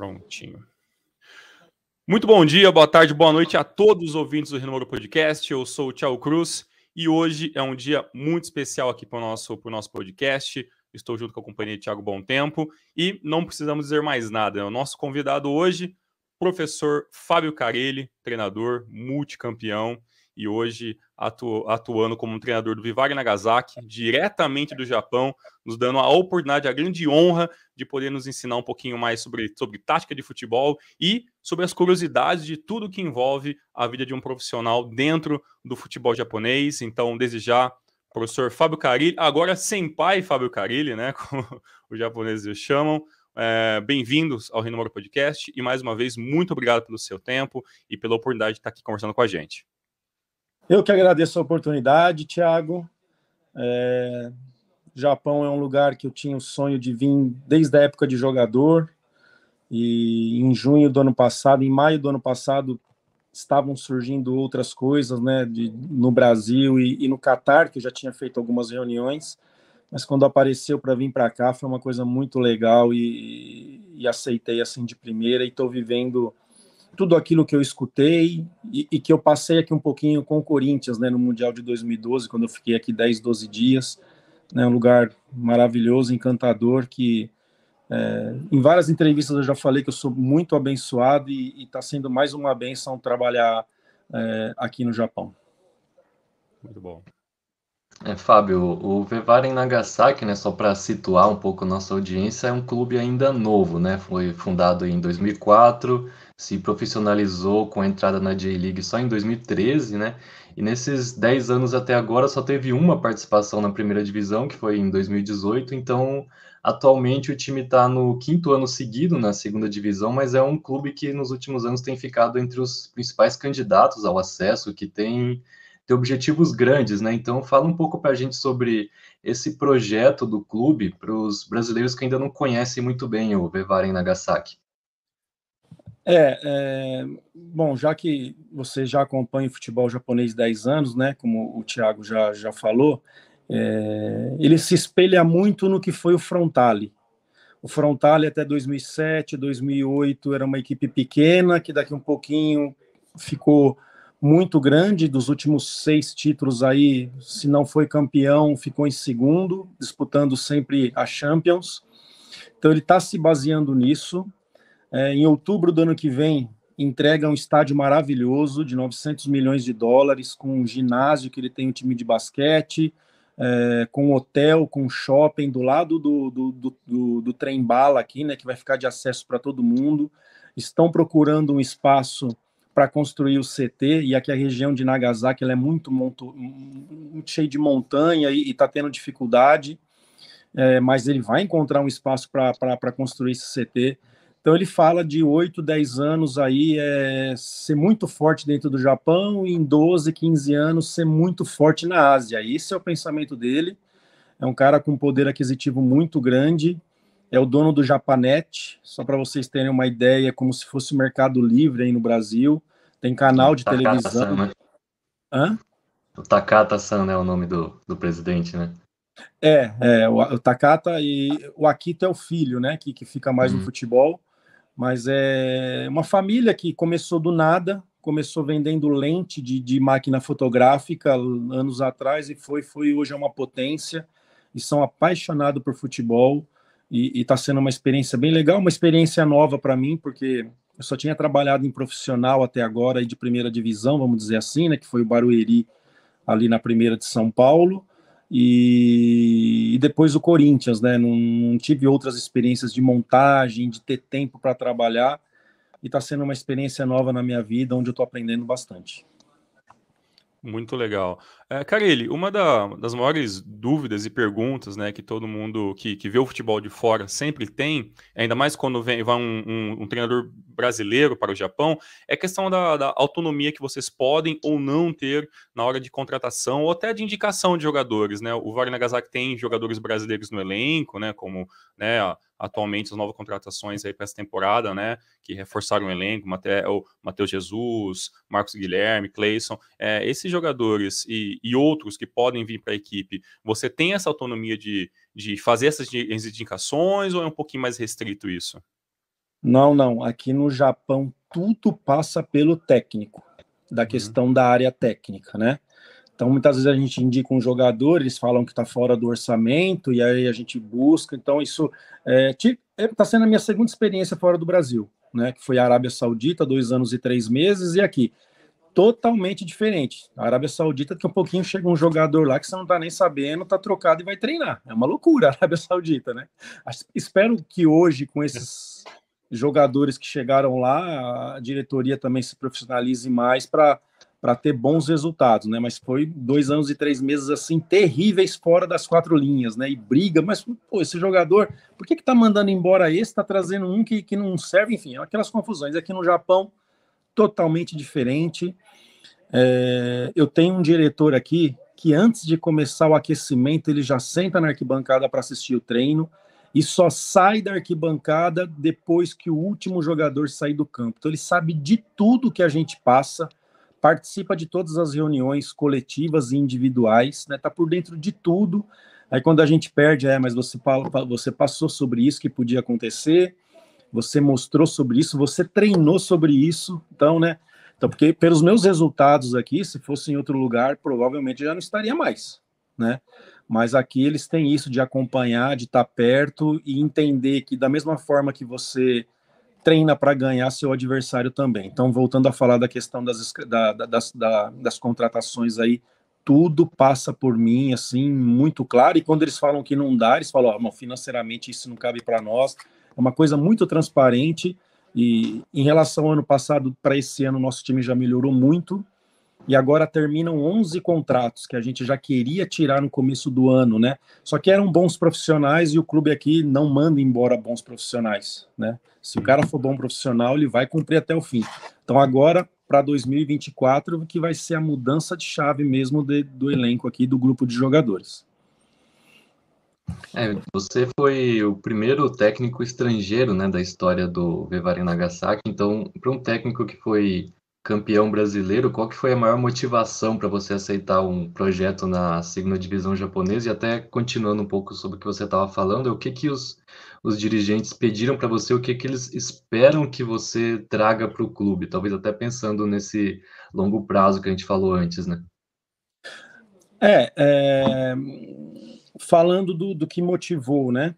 Prontinho. Muito bom dia, boa tarde, boa noite a todos os ouvintes do Renovo Podcast. Eu sou o Tchau Cruz e hoje é um dia muito especial aqui para o nosso, nosso podcast. Estou junto com a companhia de Thiago Bom Tempo e não precisamos dizer mais nada. Né? O nosso convidado hoje, professor Fábio Carelli, treinador, multicampeão e hoje atu, atuando como treinador do Vivari Nagasaki, diretamente do Japão, nos dando a oportunidade, a grande honra de poder nos ensinar um pouquinho mais sobre, sobre tática de futebol e sobre as curiosidades de tudo que envolve a vida de um profissional dentro do futebol japonês. Então, desejar professor Fábio Carilli, agora sem pai Fábio Carilli, né, como os japoneses chamam, é, bem-vindos ao Reino Moro Podcast e mais uma vez muito obrigado pelo seu tempo e pela oportunidade de estar aqui conversando com a gente. Eu que agradeço a oportunidade, Tiago. É... Japão é um lugar que eu tinha o sonho de vir desde a época de jogador. E em junho do ano passado, em maio do ano passado, estavam surgindo outras coisas, né, de, no Brasil e, e no Catar, que eu já tinha feito algumas reuniões, mas quando apareceu para vir para cá foi uma coisa muito legal e, e aceitei assim de primeira e estou vivendo tudo aquilo que eu escutei e, e, que eu passei aqui um pouquinho com o Corinthians, né, no Mundial de 2012, quando eu fiquei aqui 10, 12 dias, né, um lugar maravilhoso, encantador, que é, em várias entrevistas eu já falei que eu sou muito abençoado e está sendo mais uma benção trabalhar é, aqui no Japão. Muito bom. É, Fábio, o Vevaren Nagasaki, né, só para situar um pouco nossa audiência, é um clube ainda novo, né? Foi fundado em 2004, se profissionalizou com a entrada na J-League só em 2013, né? E nesses 10 anos até agora só teve uma participação na primeira divisão, que foi em 2018. Então, atualmente o time está no quinto ano seguido na segunda divisão, mas é um clube que nos últimos anos tem ficado entre os principais candidatos ao acesso, que tem, tem objetivos grandes, né? Então, fala um pouco para a gente sobre esse projeto do clube para os brasileiros que ainda não conhecem muito bem o Bevaren Nagasaki. É, é, bom, já que você já acompanha o futebol japonês 10 anos, né, como o Thiago já, já falou, é, ele se espelha muito no que foi o Frontale. O Frontale até 2007, 2008 era uma equipe pequena, que daqui um pouquinho ficou muito grande, dos últimos seis títulos aí, se não foi campeão, ficou em segundo, disputando sempre a Champions. Então ele está se baseando nisso, é, em outubro do ano que vem, entrega um estádio maravilhoso de 900 milhões de dólares, com um ginásio que ele tem um time de basquete, é, com hotel, com shopping do lado do, do, do, do, do trem bala aqui, né, que vai ficar de acesso para todo mundo. Estão procurando um espaço para construir o CT, e aqui a região de Nagasaki ela é muito, muito, muito cheia de montanha e está tendo dificuldade, é, mas ele vai encontrar um espaço para construir esse CT. Então ele fala de 8, 10 anos aí é, ser muito forte dentro do Japão e em 12, 15 anos ser muito forte na Ásia. Esse é o pensamento dele. É um cara com poder aquisitivo muito grande. É o dono do Japanet, só para vocês terem uma ideia, é como se fosse o Mercado Livre aí no Brasil. Tem canal de Takata televisão. San, né? Hã? O Takata-san é o nome do, do presidente, né? É, é o, o Takata e o Akita é o filho, né? Que, que fica mais uhum. no hum. futebol mas é uma família que começou do nada, começou vendendo lente de, de máquina fotográfica anos atrás e foi, foi hoje é uma potência e são apaixonados por futebol e está sendo uma experiência bem legal, uma experiência nova para mim, porque eu só tinha trabalhado em profissional até agora e de primeira divisão, vamos dizer assim, né, que foi o Barueri ali na primeira de São Paulo, e, depois o Corinthians, né? Não, não, tive outras experiências de montagem, de ter tempo para trabalhar, e está sendo uma experiência nova na minha vida, onde eu estou aprendendo bastante. Muito legal. É, uma da, das maiores dúvidas e perguntas né, que todo mundo que, que vê o futebol de fora sempre tem, ainda mais quando vem, vai um, um, um treinador brasileiro para o Japão, é a questão da, da, autonomia que vocês podem ou não ter na hora de contratação ou até de indicação de jogadores. Né? O Vale Nagasaki tem jogadores brasileiros no elenco, né, como né, atualmente as novas contratações aí para essa temporada, né? Que reforçaram o elenco, o Matheus Jesus, Marcos Guilherme, Clayson, É, esses jogadores e, e outros que podem vir para a equipe, você tem essa autonomia de, de fazer essas indicações ou é um pouquinho mais restrito isso? Não, não. Aqui no Japão, tudo passa pelo técnico, da uhum. questão da área técnica, né? Então, muitas vezes a gente indica um jogador, eles falam que está fora do orçamento, e aí a gente busca. Então, isso está é, é tá sendo a minha segunda experiência fora do Brasil, né? Que foi a Arábia Saudita, dois anos e três meses, e aqui totalmente diferente. A Arábia Saudita, daqui a pouquinho chega um jogador lá que você não tá nem sabendo, tá trocado e vai treinar. É uma loucura a Arábia Saudita, né? Espero que hoje, com esses jogadores que chegaram lá, a diretoria também se profissionalize mais para para ter bons resultados, né? Mas foi dois anos e três meses assim terríveis fora das quatro linhas, né? E briga, mas pô, esse jogador, por que que tá mandando embora esse? Tá trazendo um que, que não serve, enfim, é aquelas confusões. Aqui no Japão totalmente diferente. É, eu tenho um diretor aqui que, antes de começar o aquecimento, ele já senta na arquibancada para assistir o treino e só sai da arquibancada depois que o último jogador sair do campo. Então, ele sabe de tudo que a gente passa, participa de todas as reuniões coletivas e individuais, está né? Tá por dentro de tudo. Aí, quando a gente perde, é, mas você, você passou sobre isso que podia acontecer você mostrou sobre isso, você treinou sobre isso, então, né? Então, porque pelos meus resultados aqui, se fosse em outro lugar, provavelmente já não estaria mais, né? Mas aqui eles têm isso de acompanhar, de estar perto e entender que da mesma forma que você treina para ganhar seu adversário também. Então, voltando a falar da questão das, da, das, da, das contratações aí, tudo passa por mim, assim, muito claro. E quando eles falam que não dá, eles falam, ó, oh, financeiramente isso não cabe para nós, uma coisa muito transparente. E em relação ao ano passado para esse ano, nosso time já melhorou muito. E agora terminam 11 contratos que a gente já queria tirar no começo do ano, né? Só que eram bons profissionais e o clube aqui não manda embora bons profissionais, né? Se o cara for bom profissional, ele vai cumprir até o fim. Então agora para 2024 que vai ser a mudança de chave mesmo de, do elenco aqui do grupo de jogadores. É, você foi o primeiro técnico estrangeiro né, da história do Vevarin Nagasaki. Então, para um técnico que foi campeão brasileiro, qual que foi a maior motivação para você aceitar um projeto na segunda divisão japonesa? E até continuando um pouco sobre o que você estava falando, o que, que os, os dirigentes pediram para você, o que, que eles esperam que você traga para o clube? Talvez até pensando nesse longo prazo que a gente falou antes, né? É, é falando do, do que motivou, né?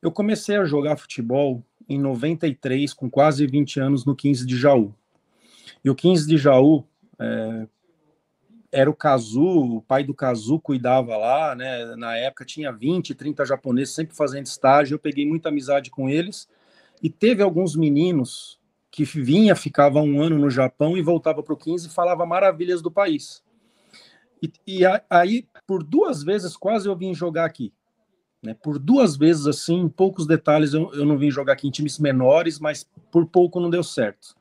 Eu comecei a jogar futebol em 93, com quase 20 anos, no 15 de Jaú. E o 15 de Jaú é, era o Kazu, o pai do Kazu cuidava lá, né? Na época tinha 20, 30 japoneses sempre fazendo estágio. Eu peguei muita amizade com eles e teve alguns meninos que vinha, ficava um ano no Japão e voltava para o 15 e falava maravilhas do país. E, e a, aí, por duas vezes, quase eu vim jogar aqui. Né? Por duas vezes, assim, em poucos detalhes, eu, eu não vim jogar aqui em times menores, mas por pouco não deu certo.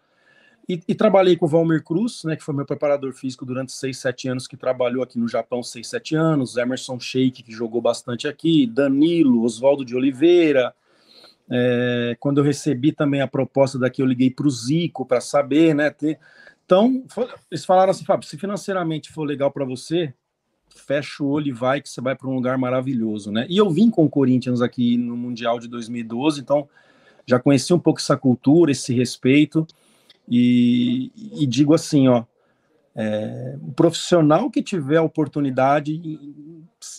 E, e, trabalhei com o Valmir Cruz, né, que foi meu preparador físico durante 6, 7 anos, que trabalhou aqui no Japão 6, 7 anos, Emerson Sheik, que jogou bastante aqui, Danilo, Oswaldo de Oliveira. É, quando eu recebi também a proposta daqui, eu liguei para o Zico para saber, né? Ter, então, eles falaram assim, Fábio, se financeiramente for legal para você, fecha o olho e vai, que você vai para um lugar maravilhoso, né? E eu vim com o Corinthians aqui no Mundial de 2012, então já conheci um pouco essa cultura, esse respeito, e, e digo assim, ó, é, o profissional que tiver a oportunidade,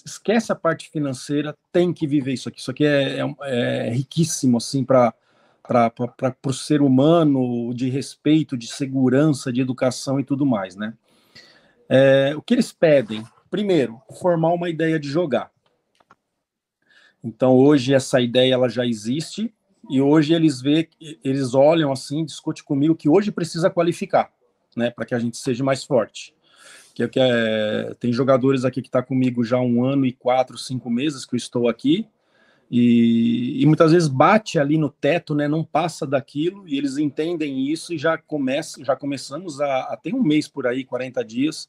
esquece a parte financeira, tem que viver isso aqui. Isso aqui é, é, é riquíssimo, assim, para para o ser humano, de respeito, de segurança, de educação e tudo mais, né? É, o que eles pedem? Primeiro, formar uma ideia de jogar. Então, hoje essa ideia ela já existe e hoje eles vê, eles olham assim, discute comigo que hoje precisa qualificar, né, para que a gente seja mais forte. Que, é que é, tem jogadores aqui que está comigo já um ano e quatro, cinco meses que eu estou aqui e, e, muitas vezes bate ali no teto, né? Não passa daquilo e eles entendem isso e já começa, já começamos a, a ter um mês por aí, 40 dias,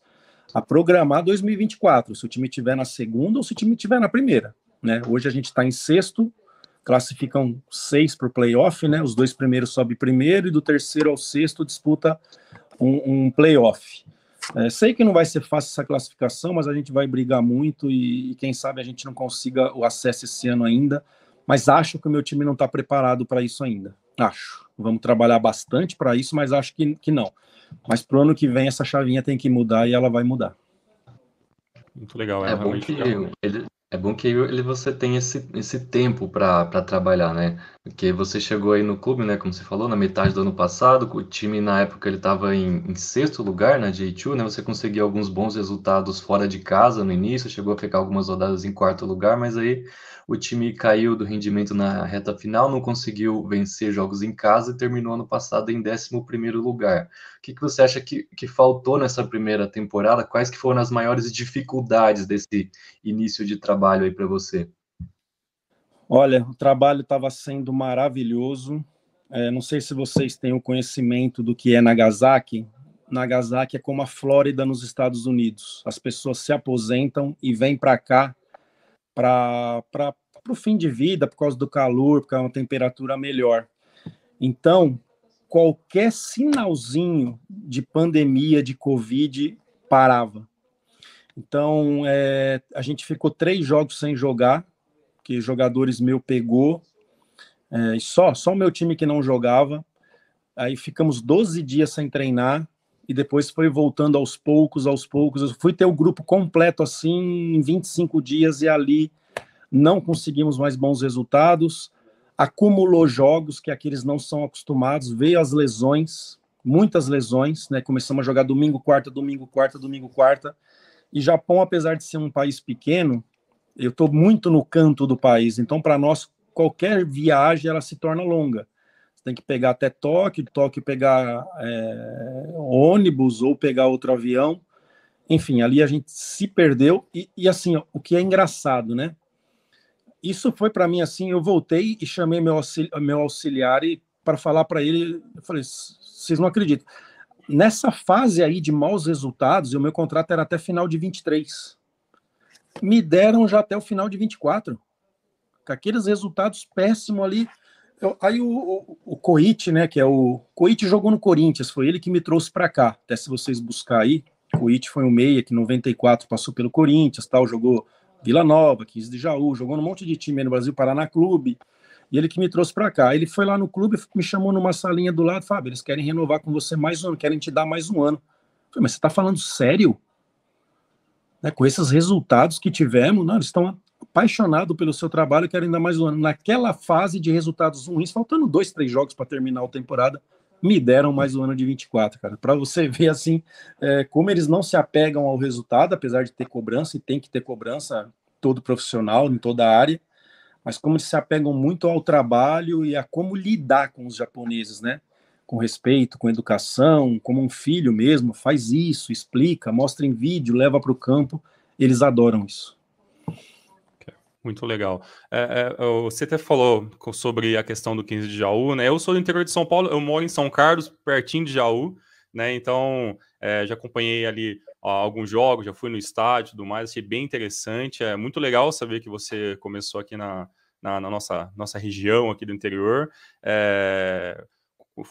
a programar 2024. Se o time tiver na segunda ou se o time tiver na primeira, né? Hoje a gente está em sexto, classificam seis para o playoff, né? Os dois primeiros sobem primeiro e do terceiro ao sexto disputa um, um playoff. É, sei que não vai ser fácil essa classificação, mas a gente vai brigar muito e, e, quem sabe a gente não consiga o acesso esse ano ainda. Mas acho que o meu time não está preparado para isso ainda. Acho. Vamos trabalhar bastante para isso, mas acho que, que não. Mas para o ano que vem essa chavinha tem que mudar e ela vai mudar. Muito legal. É, é bom que ele, é bom que ele, você tem esse, esse tempo para trabalhar, né? Porque você chegou aí no clube, né? Como você falou, na metade do ano passado, o time na época ele estava em, em, sexto lugar na né, J2, né? Você conseguiu alguns bons resultados fora de casa no início, chegou a ficar algumas rodadas em quarto lugar, mas aí o time caiu do rendimento na reta final, não conseguiu vencer jogos em casa e terminou ano passado em décimo primeiro lugar. O que, que você acha que, que faltou nessa primeira temporada? Quais que foram as maiores dificuldades desse início de trabalho? trabalho aí para você? Olha, o trabalho estava sendo maravilhoso. É, não sei se vocês têm o conhecimento do que é Nagasaki. Nagasaki é como a Flórida nos Estados Unidos. As pessoas se aposentam e vêm para cá para o fim de vida, por causa do calor, por causa de é uma temperatura melhor. Então, qualquer sinalzinho de pandemia, de Covid, parava. Então, é, a gente ficou três jogos sem jogar, que jogadores meu pegou, é, só, só o meu time que não jogava. Aí ficamos 12 dias sem treinar, e depois foi voltando aos poucos, aos poucos. Eu fui ter o grupo completo assim em 25 dias, e ali não conseguimos mais bons resultados. Acumulou jogos que aqueles não são acostumados, veio as lesões, muitas lesões, né? Começamos a jogar domingo, quarta, domingo, quarta, domingo, quarta. E Japão, apesar de ser um país pequeno, eu estou muito no canto do país, então para nós qualquer viagem ela se torna longa. Você tem que pegar até Tóquio, Tóquio pegar é, ônibus ou pegar outro avião. Enfim, ali a gente se perdeu e, e assim, o que é engraçado, né? Isso foi para mim assim, eu voltei e chamei meu, auxili meu auxiliar para falar para ele, eu falei, vocês não acreditam nessa fase aí de maus resultados, e o meu contrato era até final de 23. Me deram já até o final de 24. Com aqueles resultados péssimos ali. Eu, aí o, o, o Coit, né, que é o... Coit jogou no Corinthians, foi ele que me trouxe para cá. Até se vocês buscar aí, Coit foi um meia que em 94 passou pelo Corinthians, tal, jogou Vila Nova, 15 de Jaú, jogou num monte de time no Brasil, Paraná Clube. E ele que me trouxe para cá. Ele foi lá no clube, me chamou numa salinha do lado, Fábio, eles querem renovar com você mais um ano, querem te dar mais um ano. Eu falei, mas você está falando sério? Né, com esses resultados que tivemos, não, eles estão apaixonados pelo seu trabalho, querem dar mais um ano. Naquela fase de resultados ruins, faltando dois, três jogos para terminar a temporada, me deram mais um ano de 24, cara. Para você ver assim, é, como eles não se apegam ao resultado, apesar de ter cobrança, e tem que ter cobrança todo profissional, em toda a área, mas como eles se apegam muito ao trabalho e a como lidar com os japoneses, né? Com respeito, com educação, como um filho mesmo, faz isso, explica, mostra em vídeo, leva para o campo, eles adoram isso. Muito legal. É, é, você até falou sobre a questão do 15 de Jaú, né? Eu sou do interior de São Paulo, eu moro em São Carlos, pertinho de Jaú, né? Então, é, já acompanhei ali alguns jogos, já fui no estádio e tudo mais, achei bem interessante. É muito legal saber que você começou aqui na, na, na nossa, nossa região aqui do interior. É,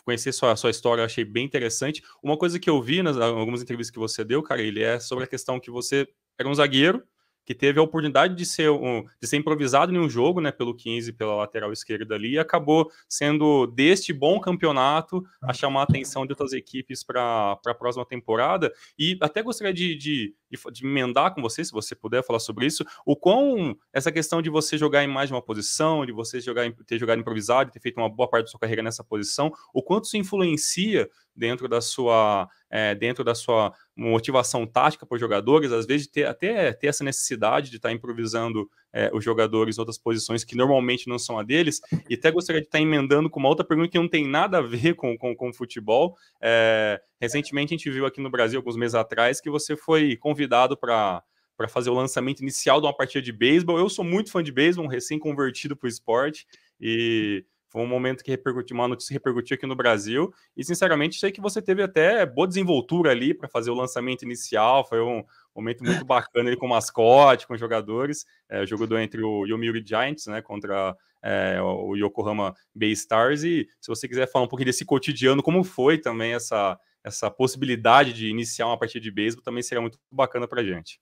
conhecer sua, sua história, achei bem interessante. Uma coisa que eu vi nas algumas entrevistas que você deu, cara, ele é sobre a questão que você era um zagueiro, que teve a oportunidade de ser, um, de ser improvisado em um jogo, né, pelo 15, pela lateral esquerda ali, e acabou sendo deste bom campeonato a chamar a atenção de outras equipes para a próxima temporada. E até gostaria de, de, de, emendar com você, se você puder falar sobre isso, o quão essa questão de você jogar em mais de uma posição, de você jogar, ter jogado improvisado, ter feito uma boa parte da sua carreira nessa posição, o quanto isso influencia dentro da sua é, dentro da sua motivação tática para os jogadores, às vezes ter, até ter essa necessidade de estar tá improvisando é, os jogadores em outras posições que normalmente não são a deles, e até gostaria de estar tá emendando com uma outra pergunta que não tem nada a ver com, com, com futebol. É, recentemente a gente viu aqui no Brasil, alguns meses atrás, que você foi convidado para para fazer o lançamento inicial de uma partida de beisebol. Eu sou muito fã de beisebol, recém-convertido para o esporte, e foi um momento que repercutiu, uma notícia repercutiu aqui no Brasil. E, sinceramente, sei que você teve até boa desenvoltura ali para fazer o lançamento inicial. Foi um momento muito bacana ali com o mascote, com os jogadores. É, o jogo do, entre o Yomiuri Giants, né, contra é, o Yokohama Bay Stars. E se você quiser falar um pouquinho desse cotidiano, como foi também essa, essa possibilidade de iniciar uma partida de beisebol, também seria muito bacana para gente.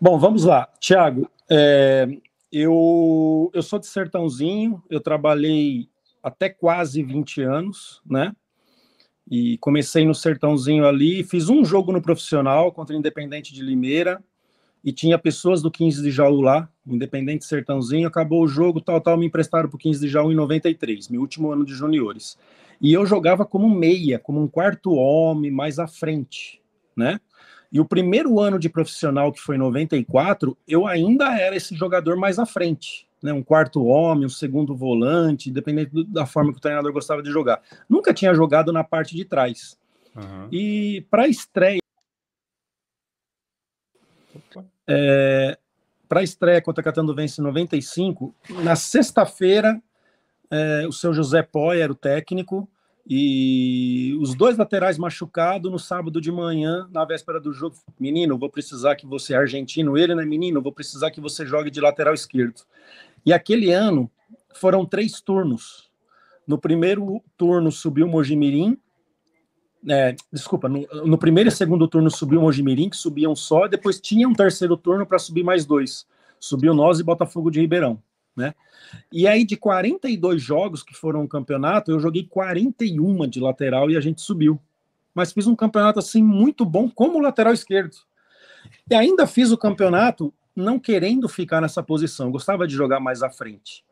Bom, vamos lá. Tiago, é, eu, eu sou de Sertãozinho, eu trabalhei até quase 20 anos, né? E comecei no Sertãozinho ali, fiz um jogo no profissional contra o Independente de Limeira, e tinha pessoas do 15 de Jaú lá, Independente Sertãozinho, acabou o jogo, tal, tal, me emprestaram para o 15 de Jaú em 93, meu último ano de juniores. E eu jogava como meia, como um quarto homem mais à frente, né? E o primeiro ano de profissional, que foi em 94, eu ainda era esse jogador mais à frente. Né, um quarto homem, um segundo volante, dependendo da forma que o treinador gostava de jogar. Nunca tinha jogado na parte de trás. Uhum. E para estreia. É, para estreia contra Catando Vence 95, na sexta-feira, é, o seu José Poi era o técnico, e os dois laterais machucados no sábado de manhã, na véspera do jogo. Menino, vou precisar que você é argentino. Ele, né, menino? Vou precisar que você jogue de lateral esquerdo. E aquele ano foram três turnos. No primeiro turno subiu o Mojimirim. É, desculpa, no, no, primeiro e segundo turno subiu o Mojimirim, que subiam só. Depois tinha um terceiro turno para subir mais dois. Subiu nós e Botafogo de Ribeirão né? E aí, de 42 jogos que foram o campeonato, eu joguei 41 de lateral e a gente subiu. Mas fiz um campeonato assim muito bom como lateral esquerdo. E ainda fiz o campeonato não querendo ficar nessa posição, gostava de jogar mais à frente.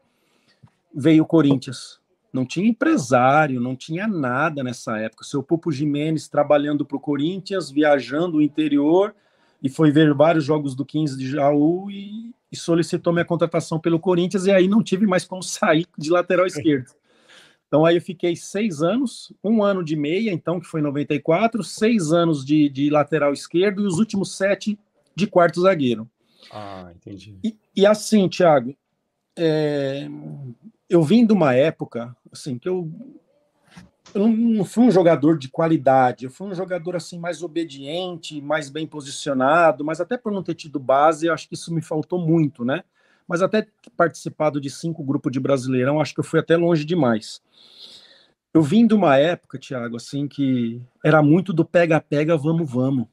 Veio o Corinthians. Não tinha empresário, não tinha nada nessa época. Seu Pupo Jimenez trabalhando para o Corinthians, viajando o interior, e foi ver vários jogos do 15 de Jaú e, e, solicitou minha contratação pelo Corinthians e aí não tive mais como sair de lateral esquerdo. Então aí eu fiquei seis anos, um ano de meia, então que foi 94, seis anos de, de lateral esquerdo e os últimos sete de quarto zagueiro. Ah, entendi. E, e assim, Thiago, é, eu vim de uma época assim que eu eu não, fui um jogador de qualidade, eu fui um jogador assim mais obediente, mais bem posicionado, mas até por não ter tido base, eu acho que isso me faltou muito, né? Mas até participado de cinco grupos de Brasileirão, acho que eu fui até longe demais. Eu vim de uma época, Thiago, assim, que era muito do pega-pega, vamos-vamos.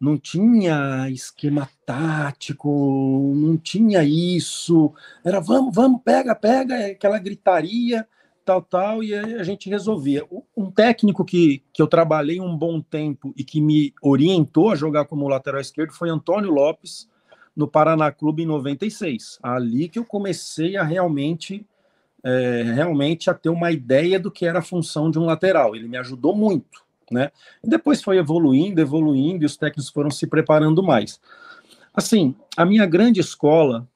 Não tinha esquema tático, não tinha isso. Era vamos, vamos, pega, pega, é aquela gritaria tal, tal, e a gente resolvia. Um técnico que, que eu trabalhei um bom tempo e que me orientou a jogar como lateral esquerdo foi Antônio Lopes, no Paraná Clube em 96. Ali que eu comecei a realmente, é, realmente a ter uma ideia do que era a função de um lateral. Ele me ajudou muito, né? E depois foi evoluindo, evoluindo, e os técnicos foram se preparando mais. Assim, a minha grande escola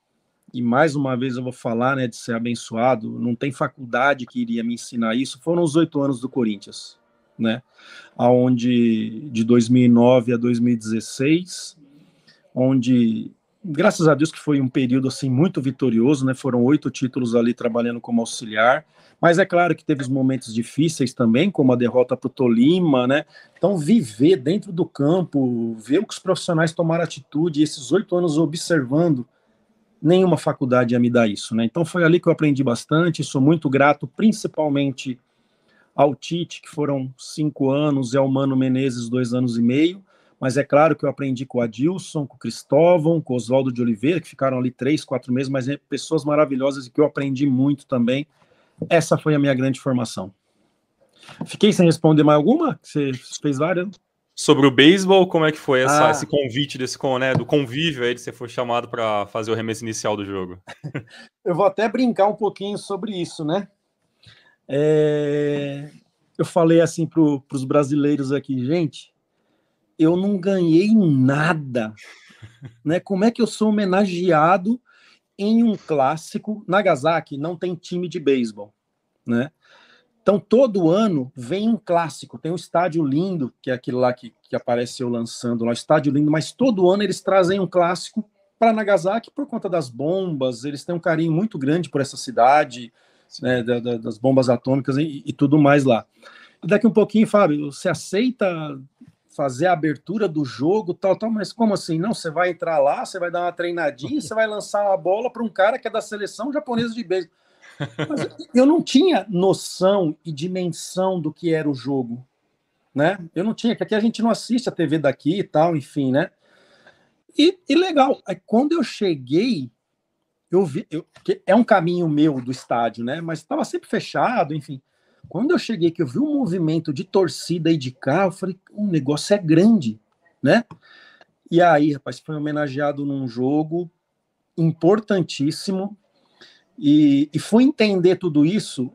e mais uma vez eu vou falar né, de ser abençoado, não tem faculdade que iria me ensinar isso, foram os oito anos do Corinthians, né? Onde, de 2009 a 2016, onde, graças a Deus que foi um período assim muito vitorioso, né? Foram oito títulos ali trabalhando como auxiliar, mas é claro que teve os momentos difíceis também, como a derrota para o Tolima, né? Então, viver dentro do campo, ver o que os profissionais tomaram atitude, esses oito anos observando, nenhuma faculdade ia me dar isso, né? Então foi ali que eu aprendi bastante, sou muito grato, principalmente ao Tite, que foram cinco anos, e ao Mano Menezes, dois anos e meio, mas é claro que eu aprendi com o Adilson, com o Cristóvão, com o Oswaldo de Oliveira, que ficaram ali três, quatro meses, mas é pessoas maravilhosas e que eu aprendi muito também. Essa foi a minha grande formação. Fiquei sem responder mais alguma? Você fez várias? sobre o beisebol, como é que foi essa, ah. esse convite desse né, do convívio aí de você foi chamado para fazer o remesso inicial do jogo? Eu vou até brincar um pouquinho sobre isso, né? É... Eu falei assim para os brasileiros aqui, gente, eu não ganhei nada, né? Como é que eu sou homenageado em um clássico? Nagasaki não tem time de beisebol, né? Então, todo ano vem um clássico. Tem um Estádio Lindo, que é aquele lá que, que apareceu lançando lá, Estádio Lindo, mas todo ano eles trazem um clássico para Nagasaki por conta das bombas. Eles têm um carinho muito grande por essa cidade, né, da, da, das bombas atômicas e, e tudo mais lá. E daqui um pouquinho, Fábio, você aceita fazer a abertura do jogo, tal, tal, mas como assim? Não, você vai entrar lá, você vai dar uma treinadinha, você vai lançar uma bola para um cara que é da seleção japonesa de beisebol. Mas eu não tinha noção e dimensão do que era o jogo, né? Eu não tinha, que aqui a gente não assiste a TV daqui e tal, enfim, né? E, e legal, aí quando eu cheguei, eu vi, eu, é um caminho meu do estádio, né? Mas estava sempre fechado, enfim. Quando eu cheguei, que eu vi um movimento de torcida e de carro, eu falei, o negócio é grande, né? E aí, rapaz, foi homenageado num jogo importantíssimo e, e fui entender tudo isso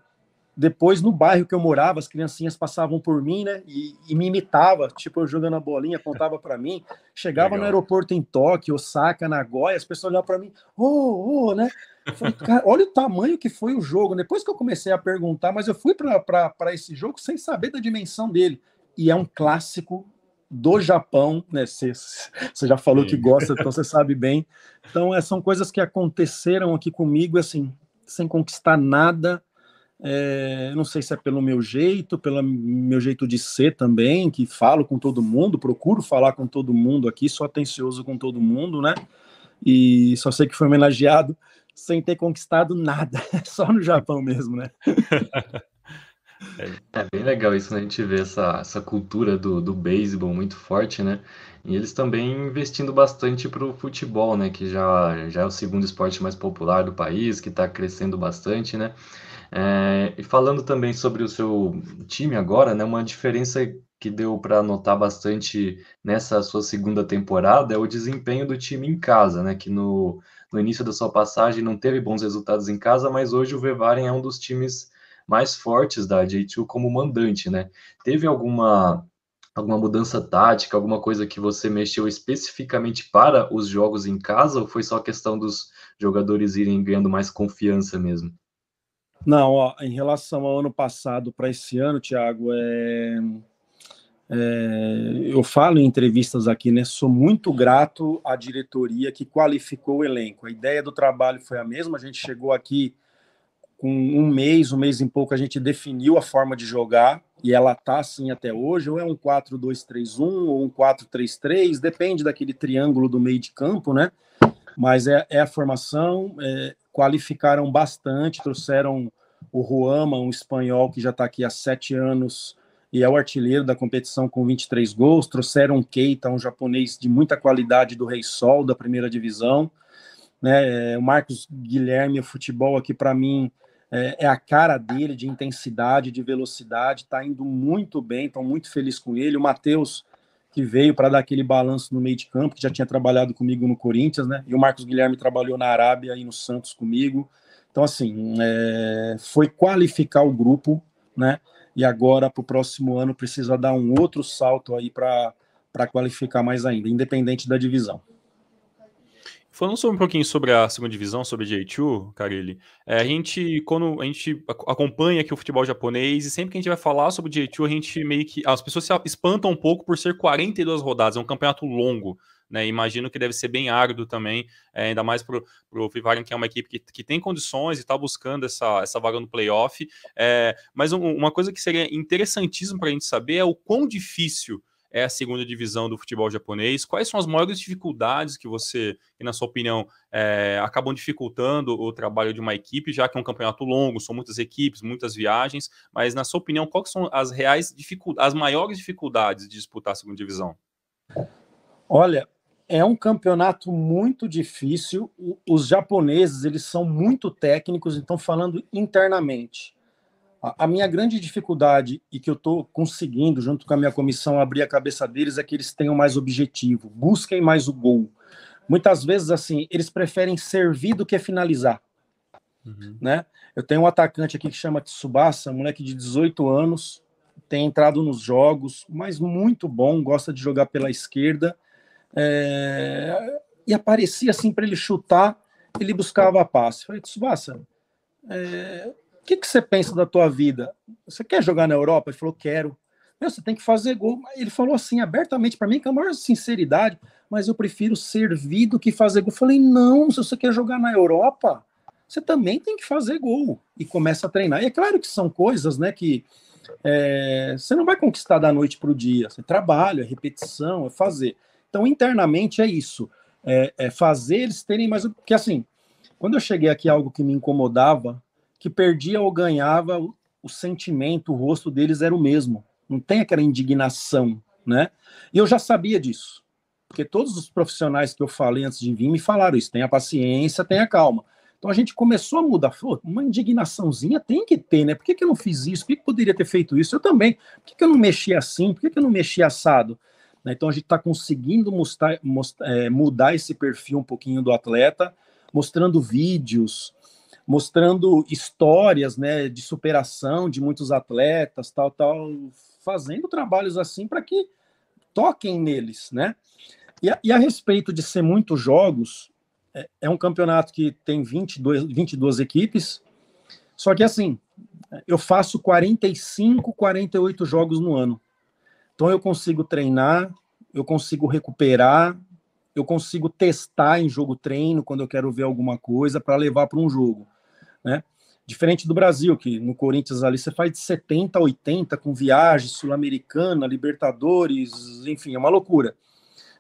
depois no bairro que eu morava, as criancinhas passavam por mim, né? E, e me imitava, tipo, eu jogando a bolinha, contava para mim. Chegava Legal. no aeroporto em Tóquio, Osaka, Nagoya, as pessoas olhavam para mim, ô, oh, oh, né? Falei, olha o tamanho que foi o jogo. Depois que eu comecei a perguntar, mas eu fui para esse jogo sem saber da dimensão dele. E é um clássico do Japão, né? Você, já falou Sim. que gosta, então você sabe bem. Então, é, são coisas que aconteceram aqui comigo, assim, sem conquistar nada. É, não sei se é pelo meu jeito, pelo meu jeito de ser também, que falo com todo mundo, procuro falar com todo mundo aqui, sou atencioso com todo mundo, né? E só sei que foi homenageado sem ter conquistado nada, só no Japão mesmo, né? É tá bem legal isso, né? A gente vê essa, essa cultura do, do beisebol muito forte, né? E eles também investindo bastante para o futebol, né? Que já, já é o segundo esporte mais popular do país, que está crescendo bastante, né? É, e falando também sobre o seu time agora, né? Uma diferença que deu para notar bastante nessa sua segunda temporada é o desempenho do time em casa, né? Que no, no início da sua passagem não teve bons resultados em casa, mas hoje o Vevaren é um dos times mais fortes da J2 como mandante, né? Teve alguma alguma mudança tática, alguma coisa que você mexeu especificamente para os jogos em casa ou foi só questão dos jogadores irem ganhando mais confiança mesmo? Não, ó, em relação ao ano passado para esse ano, Thiago, é... É... eu falo em entrevistas aqui, né? Sou muito grato à diretoria que qualificou o elenco. A ideia do trabalho foi a mesma, a gente chegou aqui com um mês, um mês e pouco, a gente definiu a forma de jogar e ela tá assim até hoje, ou é um 4-2-3-1 ou um 4-3-3, depende daquele triângulo do meio de campo, né? Mas é, é a formação, é, qualificaram bastante, trouxeram o Ruama, um espanhol que já está aqui há sete anos e é o artilheiro da competição com 23 gols, trouxeram o Keita, um japonês de muita qualidade do Rei Sol, da primeira divisão, né? É, o Marcos Guilherme, o futebol aqui para mim é, é a cara dele de intensidade, de velocidade, está indo muito bem, estou muito feliz com ele. O Matheus, que veio para dar aquele balanço no meio de campo, que já tinha trabalhado comigo no Corinthians, né? E o Marcos Guilherme trabalhou na Arábia e no Santos comigo. Então, assim, é, foi qualificar o grupo, né? E agora, para o próximo ano, precisa dar um outro salto aí para qualificar mais ainda, independente da divisão. Falando sobre um pouquinho sobre a segunda divisão, sobre a J2, Carilli, é, a gente, quando a gente acompanha aqui o futebol japonês, e sempre que a gente vai falar sobre o J2, a gente meio que. As pessoas se espantam um pouco por ser 42 rodadas, é um campeonato longo. Né, imagino que deve ser bem árduo também, é, ainda mais para o Vivarium, que é uma equipe que, que tem condições e está buscando essa, essa vaga no playoff. É, mas um, uma coisa que seria interessantíssimo para a gente saber é o quão difícil é a segunda divisão do futebol japonês. Quais são as maiores dificuldades que você, na sua opinião, é, acabam dificultando o trabalho de uma equipe, já que é um campeonato longo, são muitas equipes, muitas viagens, mas na sua opinião, quais são as reais dificuldades, as maiores dificuldades de disputar a segunda divisão? Olha, é um campeonato muito difícil. Os japoneses eles são muito técnicos, então falando internamente, a, minha grande dificuldade, e que eu estou conseguindo, junto com a minha comissão, abrir a cabeça deles, é que eles tenham mais objetivo, busquem mais o gol. Muitas vezes, assim, eles preferem servir do que finalizar. Uhum. Né? Eu tenho um atacante aqui que chama Tsubasa, moleque de 18 anos, tem entrado nos jogos, mas muito bom, gosta de jogar pela esquerda. É... E aparecia assim para ele chutar, ele buscava a passe. Eu falei, Tsubasa, é... O que, que você pensa da tua vida? Você quer jogar na Europa? Ele falou, quero. Meu, você tem que fazer gol. Ele falou assim abertamente para mim, com a maior sinceridade, mas eu prefiro servir do que fazer gol. Eu falei, não, se você quer jogar na Europa, você também tem que fazer gol. E começa a treinar. E é claro que são coisas né, que é, você não vai conquistar da noite para o dia. Você é trabalha, é repetição, é fazer. Então, internamente é isso. É, é fazer eles terem mais. Porque assim, quando eu cheguei aqui, algo que me incomodava que perdia ou ganhava, o sentimento, o rosto deles era o mesmo. Não tem aquela indignação, né? E eu já sabia disso, porque todos os profissionais que eu falei antes de vir me falaram isso: tenha paciência, tenha calma. Então a gente começou a mudar. Uma indignaçãozinha tem que ter, né? Por que, que eu não fiz isso? Por que, que poderia ter feito isso? Eu também. Por que, que eu não mexi assim? Por que, que eu não mexi assado? Né? Então a gente está conseguindo mostrar, mostrar, é, mudar esse perfil um pouquinho do atleta, mostrando vídeos, mostrando histórias né, de superação de muitos atletas, tal, tal, fazendo trabalhos assim para que toquem neles, né? E a, e a, respeito de ser muitos jogos, é, é, um campeonato que tem 22, 22 equipes, só que assim, eu faço 45, 48 jogos no ano. Então eu consigo treinar, eu consigo recuperar, eu consigo testar em jogo treino quando eu quero ver alguma coisa para levar para um jogo né? Diferente do Brasil, que no Corinthians ali você faz de 70 a 80 com viagem sul-americana, Libertadores, enfim, é uma loucura.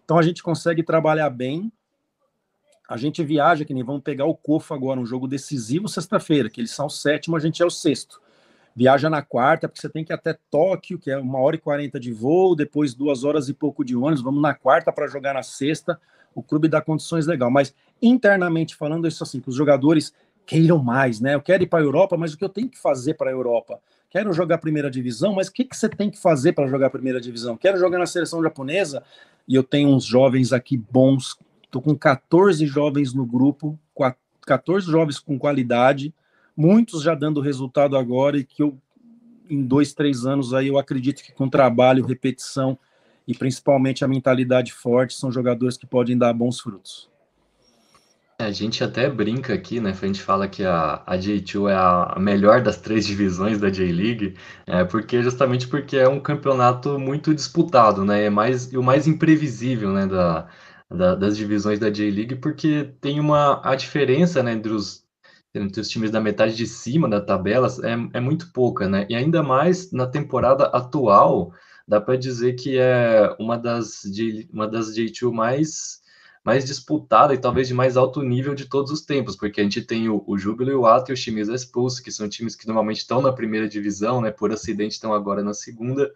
Então a gente consegue trabalhar bem. A gente viaja, que nem vamos pegar o Cofa agora, um jogo decisivo sexta-feira, que eles são o sétimo, a gente é o sexto. Viaja na quarta, porque você tem que ir até Tóquio, que é uma hora e quarenta de voo, depois duas horas e pouco de ônibus. Vamos na quarta para jogar na sexta. O clube dá condições legal. Mas internamente falando, é isso assim, que os jogadores queiram mais, né? Eu quero ir para a Europa, mas o que eu tenho que fazer para a Europa? Quero jogar primeira divisão, mas o que, que você tem que fazer para jogar primeira divisão? Quero jogar na seleção japonesa e eu tenho uns jovens aqui bons. Estou com 14 jovens no grupo, 14 jovens com qualidade, muitos já dando resultado agora e que eu, em dois, três anos aí, eu acredito que com trabalho, repetição e principalmente a mentalidade forte, são jogadores que podem dar bons frutos. É, a gente até brinca aqui, né? A gente fala que a, a J2 é a melhor das três divisões da J-League, é porque justamente porque é um campeonato muito disputado, né? É mais, e o mais imprevisível, né? Da, da das divisões da J-League, porque tem uma a diferença, né? Entre os, entre os times da metade de cima da tabela é, é muito pouca, né? E ainda mais na temporada atual, dá para dizer que é uma das, uma das J2 mais mais disputada e talvez de mais alto nível de todos os tempos, porque a gente tem o, o Júbilo e o Ato e o Chimisa Expulso, que são times que normalmente estão na primeira divisão, né? Por acidente estão agora na segunda.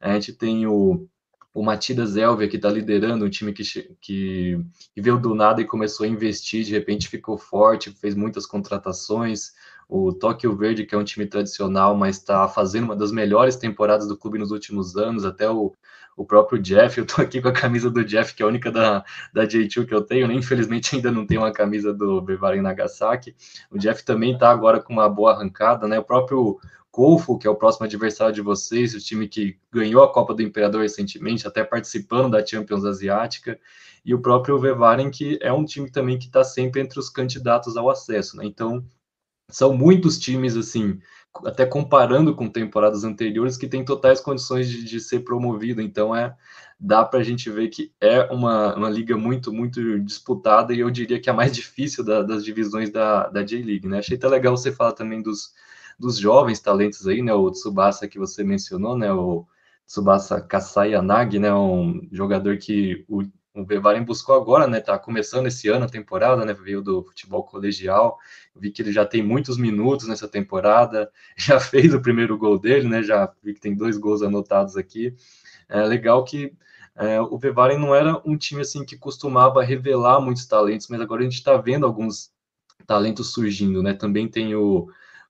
A gente tem o, o Matidas Elvia, que está liderando um time que, que, que, veio do nada e começou a investir, de repente ficou forte, fez muitas contratações. O Tóquio Verde, que é um time tradicional, mas está fazendo uma das melhores temporadas do clube nos últimos anos, até o, o próprio Jeff. Eu estou aqui com a camisa do Jeff, que é a única da, da J2 que eu tenho, né? Infelizmente ainda não tenho uma camisa do Beverly Nagasaki. O Jeff também está agora com uma boa arrancada, né? O próprio Kofu que é o próximo adversário de vocês, o time que ganhou a Copa do Imperador recentemente, até participando da Champions Asiática, e o próprio Vevaren, que é um time também que está sempre entre os candidatos ao acesso, né? Então, são muitos times, assim, até comparando com temporadas anteriores, que tem totais condições de, de ser promovido. Então, é dá para a gente ver que é uma, uma liga muito, muito disputada e eu diria que é a mais difícil da, das divisões da, da J-League. Né? Achei até legal você falar também dos, dos jovens talentos aí, né? O Tsubasa que você mencionou, né? O Tsubasa Kasayanagi, né? Um jogador que o o Bevarim buscou agora, né? Tá começando esse ano a temporada, né? Veio do futebol colegial. Vi que ele já tem muitos minutos nessa temporada, já fez o primeiro gol dele, né? Já vi que tem dois gols anotados aqui. É legal que é, o Bevarim não era um time assim que costumava revelar muitos talentos, mas agora a gente está vendo alguns talentos surgindo, né? Também tem o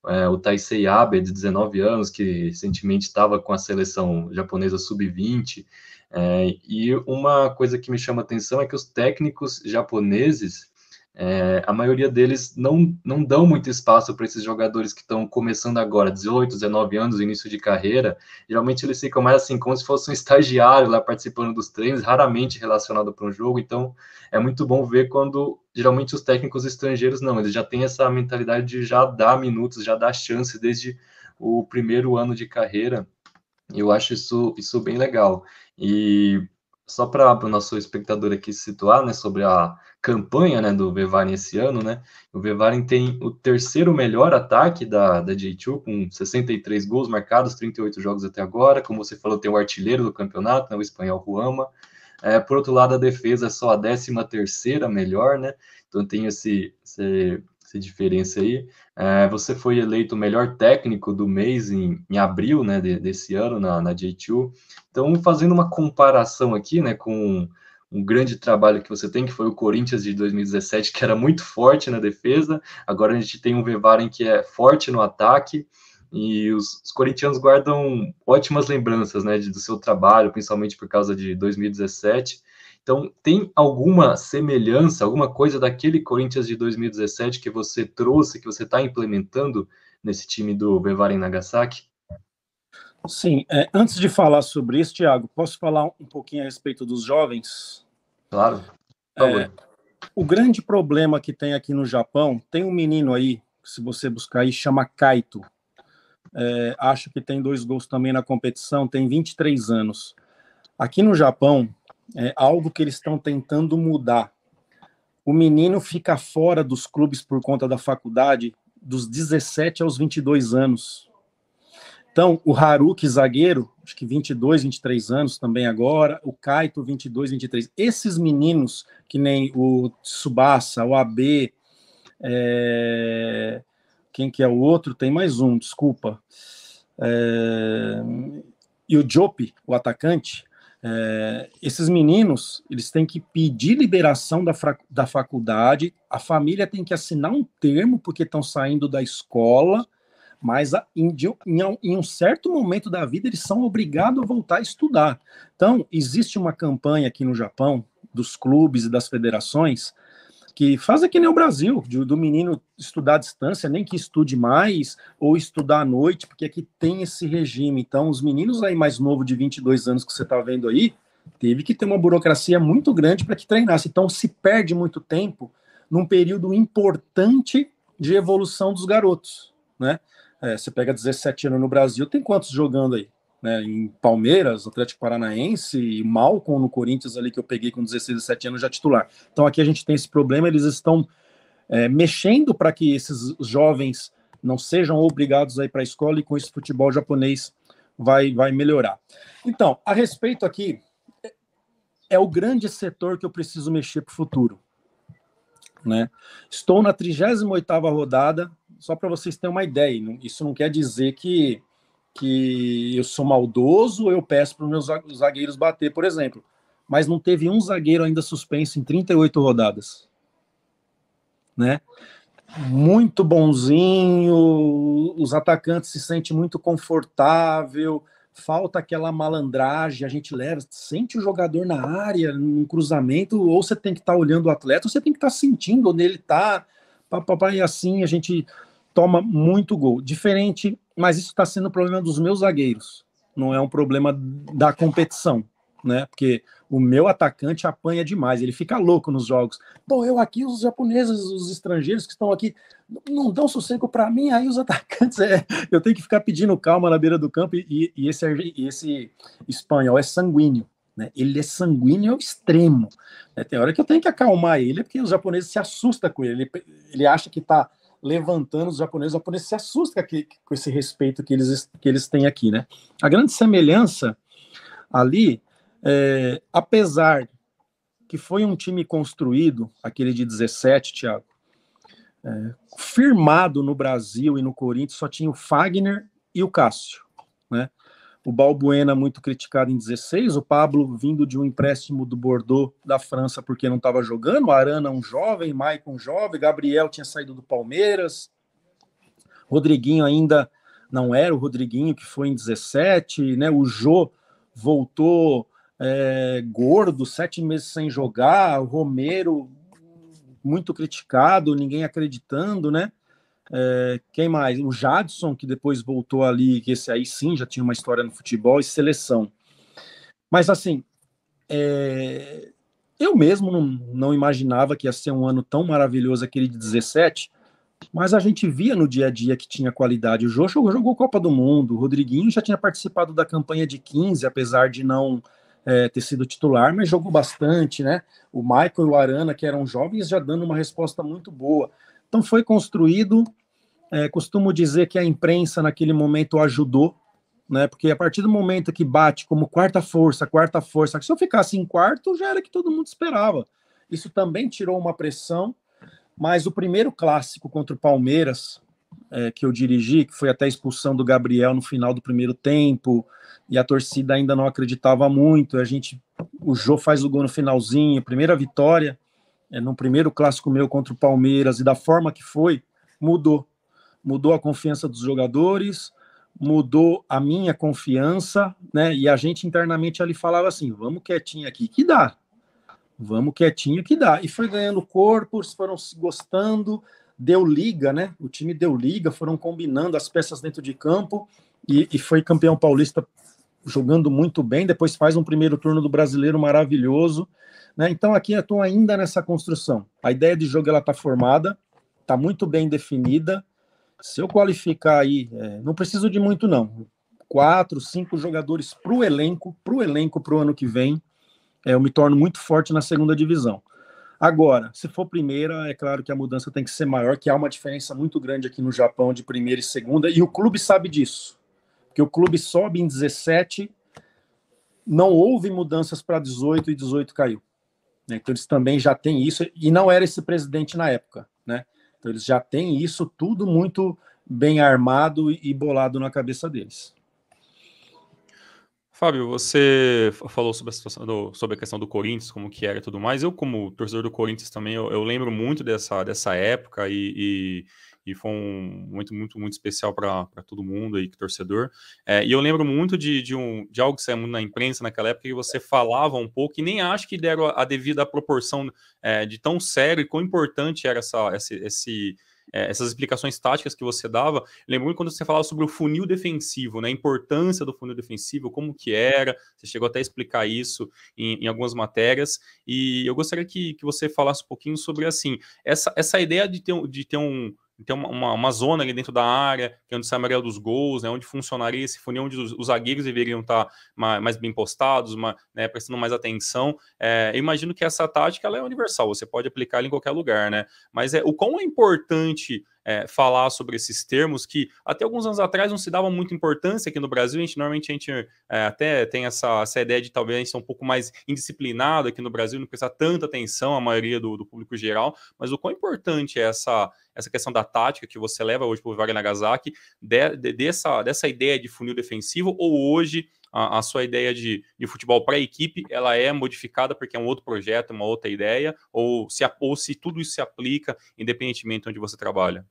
é, o Taisei Abe, de 19 anos, que recentemente estava com a seleção japonesa sub-20, é, e uma coisa que me chama atenção é que os técnicos japoneses, é, a maioria deles não, não dão muito espaço para esses jogadores que estão começando agora, 18, 19 anos, início de carreira. Geralmente eles ficam mais assim, como se fosse um estagiário lá participando dos treinos, raramente relacionado para um jogo. Então é muito bom ver quando geralmente os técnicos estrangeiros não, eles já têm essa mentalidade de já dar minutos, já dar chance desde o primeiro ano de carreira. Eu acho isso, isso bem legal. E só para o nosso espectador aqui se situar, né, sobre a campanha, né, do Vevarin esse ano, né, o Vevarin tem o terceiro melhor ataque da, da J2, com 63 gols marcados, 38 jogos até agora, como você falou, tem o artilheiro do campeonato, né, o espanhol Ruama, é, por outro lado, a defesa é só a décima terceira melhor, né, então tem esse, esse essa diferença aí. É, você foi eleito o melhor técnico do mês em, em abril né, de, desse ano na, na J2. Então, fazendo uma comparação aqui né, com um grande trabalho que você tem, que foi o Corinthians de 2017, que era muito forte na defesa. Agora a gente tem um Vevaren que é forte no ataque. E os, os corintianos guardam ótimas lembranças né, de, do seu trabalho, principalmente por causa de 2017. Então, tem alguma semelhança, alguma coisa daquele Corinthians de 2017 que você trouxe, que você está implementando nesse time do Bevaren Nagasaki? Sim. É, antes de falar sobre isso, Thiago, posso falar um pouquinho a respeito dos jovens? Claro. É, o grande problema que tem aqui no Japão, tem um menino aí, se você buscar aí, chama Kaito. É, acho que tem dois gols também na competição, tem 23 anos. Aqui no Japão, é algo que eles estão tentando mudar. O menino fica fora dos clubes por conta da faculdade dos 17 aos 22 anos. Então, o Haruki, zagueiro, acho que 22, 23 anos também agora, o Kaito, 22, 23. Esses meninos, que nem o Tsubasa, o AB, é... quem que é o outro? Tem mais um, desculpa. É... E o Jopi, o atacante, é, esses meninos, eles têm que pedir liberação da, da faculdade, a família tem que assinar um termo porque estão saindo da escola, mas em, em, um certo momento da vida eles são obrigados a voltar a estudar. Então, existe uma campanha aqui no Japão, dos clubes e das federações, que faz que nem o Brasil, do menino estudar à distância, nem que estude mais, ou estudar à noite, porque aqui tem esse regime. Então, os meninos aí mais novos de 22 anos que você está vendo aí, teve que ter uma burocracia muito grande para que treinasse. Então, se perde muito tempo num período importante de evolução dos garotos, né? É, você pega 17 anos no Brasil, tem quantos jogando aí? né, em Palmeiras, Atlético Paranaense e Malcom no Corinthians ali que eu peguei com 16, 17 anos já titular. Então aqui a gente tem esse problema, eles estão é, mexendo para que esses jovens não sejam obrigados a ir para a escola e com isso o futebol japonês vai, vai melhorar. Então, a respeito aqui, é, é o grande setor que eu preciso mexer para o futuro. Né? Estou na 38ª rodada, só para vocês terem uma ideia, isso não quer dizer que que eu sou maldoso, eu peço para os meus zagueiros bater, por exemplo. Mas não teve um zagueiro ainda suspenso em 38 rodadas. Né? Muito bonzinho, os atacantes se sentem muito confortável, falta aquela malandragem, a gente leva, sente o jogador na área, num cruzamento, ou você tem que estar tá olhando o atleta, ou você tem que estar tá sentindo onde ele está, papai, assim a gente toma muito gol. Diferente mas isso está sendo um problema dos meus zagueiros, não é um problema da competição, né? Porque o meu atacante apanha demais, ele fica louco nos jogos. Bom, eu aqui, os japoneses, os estrangeiros que estão aqui, não dão sossego para mim, aí os atacantes, é, eu tenho que ficar pedindo calma na beira do campo e, e esse, esse espanhol é sanguíneo. Né? Ele é sanguíneo ao extremo. Né? Tem hora que eu tenho que acalmar ele, porque os japoneses se assustam com ele. Ele, ele acha que está levantando os japoneses. Os japoneses se assustam aqui, com esse respeito que eles, que eles têm aqui, né? A grande semelhança ali, é, apesar que foi um time construído, aquele de 17, Thiago, é, firmado no Brasil e no Corinthians, só tinha o Fagner e o Cássio, né? o Balbuena muito criticado em 16, o Pablo vindo de um empréstimo do Bordeaux da França porque não estava jogando, Arana um jovem, Maicon um jovem, Gabriel tinha saído do Palmeiras, Rodriguinho ainda não era o Rodriguinho que foi em 17, né? O Jô voltou é, gordo, sete meses sem jogar, o Romero muito criticado, ninguém acreditando, né? É, quem mais? O Jadson, que depois voltou ali, que esse aí sim já tinha uma história no futebol, e seleção. Mas assim, é, eu mesmo não, não, imaginava que ia ser um ano tão maravilhoso aquele de 17, mas a gente via no dia a dia que tinha qualidade. O Jô jogou, Copa do Mundo, o Rodriguinho já tinha participado da campanha de 15, apesar de não é, ter sido titular, mas jogou bastante, né? O Michael e o Arana, que eram jovens, já dando uma resposta muito boa. Então foi construído é, costumo dizer que a imprensa naquele momento ajudou, né? Porque a partir do momento que bate como quarta força, quarta força, se eu ficasse em quarto já era que todo mundo esperava. Isso também tirou uma pressão, mas o primeiro clássico contra o Palmeiras é, que eu dirigi, que foi até a expulsão do Gabriel no final do primeiro tempo, e a torcida ainda não acreditava muito. A gente, o Jô faz o gol no finalzinho, primeira vitória, é, no primeiro clássico meu contra o Palmeiras e da forma que foi, mudou mudou a confiança dos jogadores, mudou a minha confiança, né? E a gente internamente ali falava assim: vamos quietinho aqui que dá, vamos quietinho que dá. E foi ganhando corpos, foram se gostando, deu liga, né? O time deu liga, foram combinando as peças dentro de campo e, e foi campeão paulista jogando muito bem. Depois faz um primeiro turno do brasileiro maravilhoso. Né? Então aqui eu estou ainda nessa construção. A ideia de jogo ela está formada, está muito bem definida se eu qualificar aí, é, não preciso de muito, não. Quatro, cinco jogadores para o elenco, para o elenco para o ano que vem, é, eu me torno muito forte na segunda divisão. Agora, se for primeira, é claro que a mudança tem que ser maior, que há uma diferença muito grande aqui no Japão de primeira e segunda, e o clube sabe disso. Porque o clube sobe em 17, não houve mudanças para 18 e 18 caiu. Né? Então eles também já têm isso, e não era esse presidente na época. Né? Então, eles já têm isso tudo muito bem armado e bolado na cabeça deles. Fábio, você falou sobre a situação do, sobre a questão do Corinthians, como que era e tudo mais. Eu, como torcedor do Corinthians também, eu, eu lembro muito dessa, dessa época e, e e foi um momento muito, muito especial para todo mundo aí, que torcedor. É, e eu lembro muito de, de, um, de algo que saiu na imprensa naquela época, que você falava um pouco, e nem acho que deram a, a devida proporção é, de tão sério e quão importante era essa, esse, esse é, essas explicações táticas que você dava, lembro quando você falava sobre o funil defensivo, né, a importância do funil defensivo, como que era, você chegou até a explicar isso em, em algumas matérias, e eu gostaria que, que você falasse um pouquinho sobre, assim, essa, essa ideia de ter, de ter um, tem uma, uma, uma, zona ali dentro da área, que é onde sai a maioria dos gols, né, onde funcionaria esse funil, onde os, os zagueiros deveriam estar tá mais, mais bem postados, uma, né, prestando mais atenção. É, eu imagino que essa tática ela é universal, você pode aplicar ela em qualquer lugar, né? Mas é o quão é importante é, falar sobre esses termos que até alguns anos atrás não se dava muita importância aqui no Brasil. A gente, normalmente a gente é, até tem essa, essa ideia de talvez a gente ser um pouco mais indisciplinado aqui no Brasil, não prestar tanta atenção à maioria do, do público geral, mas o quão importante é essa, essa questão da tática que você leva hoje para o Vale Nagasaki, de, de, dessa, dessa ideia de funil defensivo, ou hoje a, a sua ideia de, de futebol para equipe, ela é modificada porque é um outro projeto, uma outra ideia, ou se, ou se tudo isso se aplica, independentemente de onde você trabalha?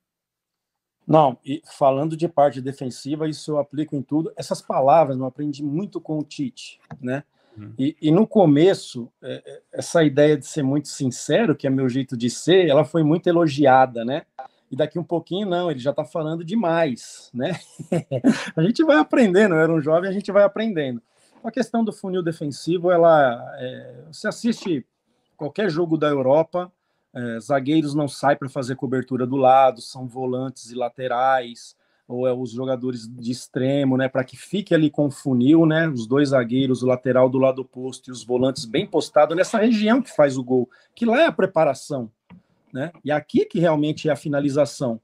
Não, e falando de parte defensiva, isso eu aplico em tudo. Essas palavras eu aprendi muito com o Tite, né? Uhum. E, e, no começo, é, é, essa ideia de ser muito sincero, que é meu jeito de ser, ela foi muito elogiada, né? E daqui um pouquinho, não, ele já está falando demais, né? a gente vai aprendendo, eu era um jovem, a gente vai aprendendo. A questão do funil defensivo, ela. É, você assiste qualquer jogo da Europa, é, zagueiros não saem para fazer cobertura do lado, são volantes e laterais, ou é os jogadores de extremo, né? Para que fique ali com o funil, né? Os dois zagueiros, o lateral do lado oposto e os volantes bem postados nessa região que faz o gol, que lá é a preparação, né? E aqui que realmente é a finalização.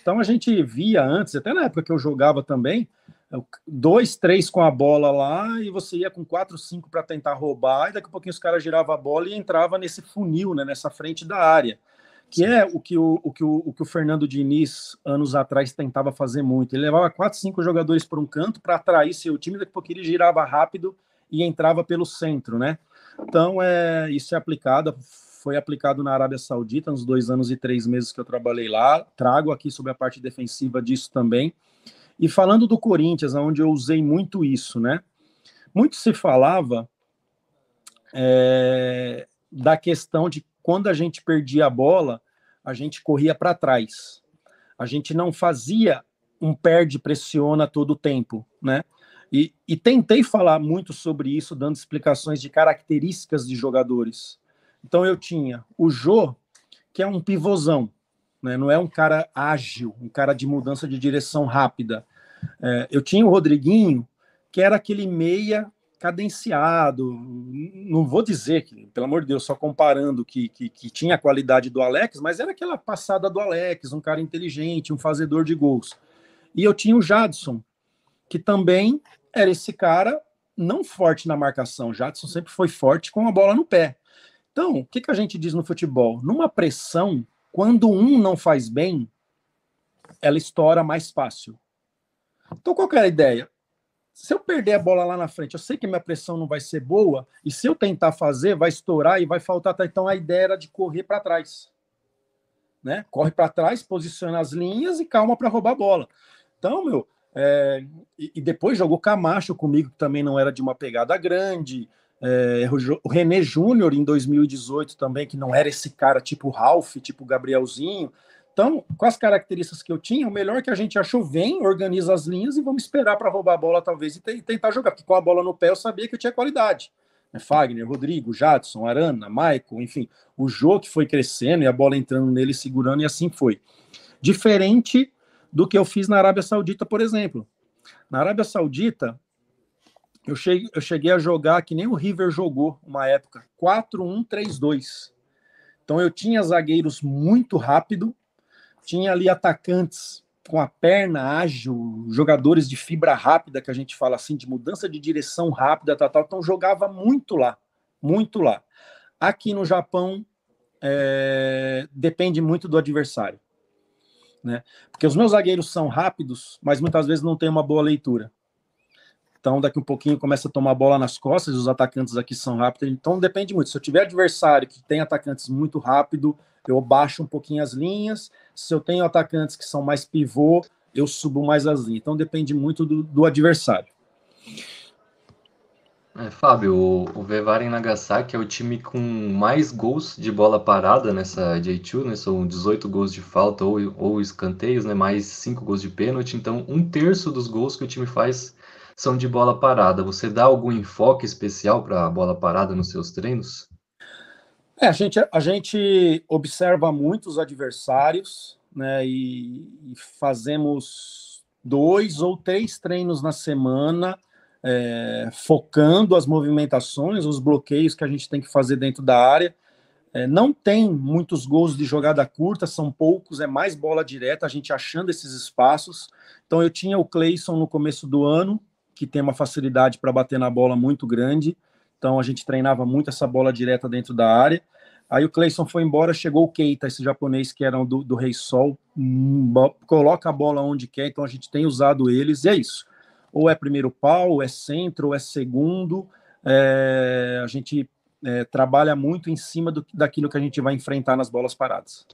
Então a gente via antes, até na época que eu jogava também, é dois, três com a bola lá, e você ia com quatro, cinco para tentar roubar, e daqui a pouquinho os caras giravam a bola e entrava nesse funil, né, nessa frente da área. Que é o que o, o que o, o, que o Fernando Diniz, anos atrás, tentava fazer muito. Ele levava quatro, cinco jogadores por um canto para atrair seu time, daqui a pouquinho ele girava rápido e entrava pelo centro, né? Então, é, isso é aplicado, foi aplicado na Arábia Saudita, nos dois anos e três meses que eu trabalhei lá. Trago aqui sobre a parte defensiva disso também. E falando do Corinthians, onde eu usei muito isso, né? Muito se falava é, da questão de quando a gente perdia a bola, a gente corria para trás. A gente não fazia um perde pressiona todo o tempo, né? E, e, tentei falar muito sobre isso, dando explicações de características de jogadores. Então eu tinha o Jô, que é um pivôzão, né? não é um cara ágil, um cara de mudança de direção rápida. É, eu tinha o Rodriguinho, que era aquele meia cadenciado, não vou dizer que, pelo amor de Deus, só comparando que, que, que, tinha a qualidade do Alex, mas era aquela passada do Alex, um cara inteligente, um fazedor de gols. E eu tinha o Jadson, que também era esse cara não forte na marcação. Jadson sempre foi forte com a bola no pé. Então, o que, que a gente diz no futebol? Numa pressão, quando um não faz bem, ela estoura mais fácil. Então, qual era é a ideia? Se eu perder a bola lá na frente, eu sei que minha pressão não vai ser boa, e se eu tentar fazer, vai estourar e vai faltar. Então, a ideia era de correr para trás. Né? Corre para trás, posiciona as linhas e calma para roubar a bola. Então, meu, é, e, depois jogou Camacho comigo, que também não era de uma pegada grande. É, o René Júnior em 2018 também, que não era esse cara tipo Ralph, tipo Gabrielzinho. Então, com as características que eu tinha, o melhor que a gente achou vem, organiza as linhas e vamos esperar para roubar a bola, talvez, e tentar jogar. Porque com a bola no pé eu sabia que eu tinha qualidade. Né, Fagner, Rodrigo, Jadson, Arana, Maicon, enfim, o jogo que foi crescendo e a bola entrando nele, segurando, e assim foi. Diferente do que eu fiz na Arábia Saudita, por exemplo. Na Arábia Saudita, eu cheguei, eu cheguei a jogar que nem o River jogou uma época, 4-1-3-2. Então eu tinha zagueiros muito rápido, tinha ali atacantes com a perna ágil, jogadores de fibra rápida, que a gente fala assim, de mudança de direção rápida, tal, tal. Então jogava muito lá, muito lá. Aqui no Japão é, depende muito do adversário, né? Porque os meus zagueiros são rápidos, mas muitas vezes não tem uma boa leitura. Então, daqui um pouquinho começa a tomar bola nas costas, os atacantes aqui são rápidos, então depende muito. Se eu tiver adversário que tem atacantes muito rápido, eu baixo um pouquinho as linhas. Se eu tenho atacantes que são mais pivô, eu subo mais as linhas. Então depende muito do, do adversário. É, Fábio, o, o Nagasaki é o time com mais gols de bola parada nessa J2, né? São 18 gols de falta ou, ou escanteios, né? Mais 5 gols de pênalti. Então, um terço dos gols que o time faz são de bola parada. Você dá algum enfoque especial para a bola parada nos seus treinos? É, a gente, a gente observa muitos adversários, né? E, e fazemos dois ou três treinos na semana, é, focando as movimentações, os bloqueios que a gente tem que fazer dentro da área. É, não tem muitos gols de jogada curta, são poucos, é mais bola direta, a gente achando esses espaços. Então eu tinha o Cleison no começo do ano, que tem uma facilidade para bater na bola muito grande. Então a gente treinava muito essa bola direta dentro da área. Aí o Clayson foi embora, chegou o Keita, esse japonês que era do, do Rei Sol, hum, coloca a bola onde quer, então a gente tem usado eles, e é isso. Ou é primeiro pau, ou é centro, ou é segundo. É, a gente é, trabalha muito em cima do, daquilo que a gente vai enfrentar nas bolas paradas.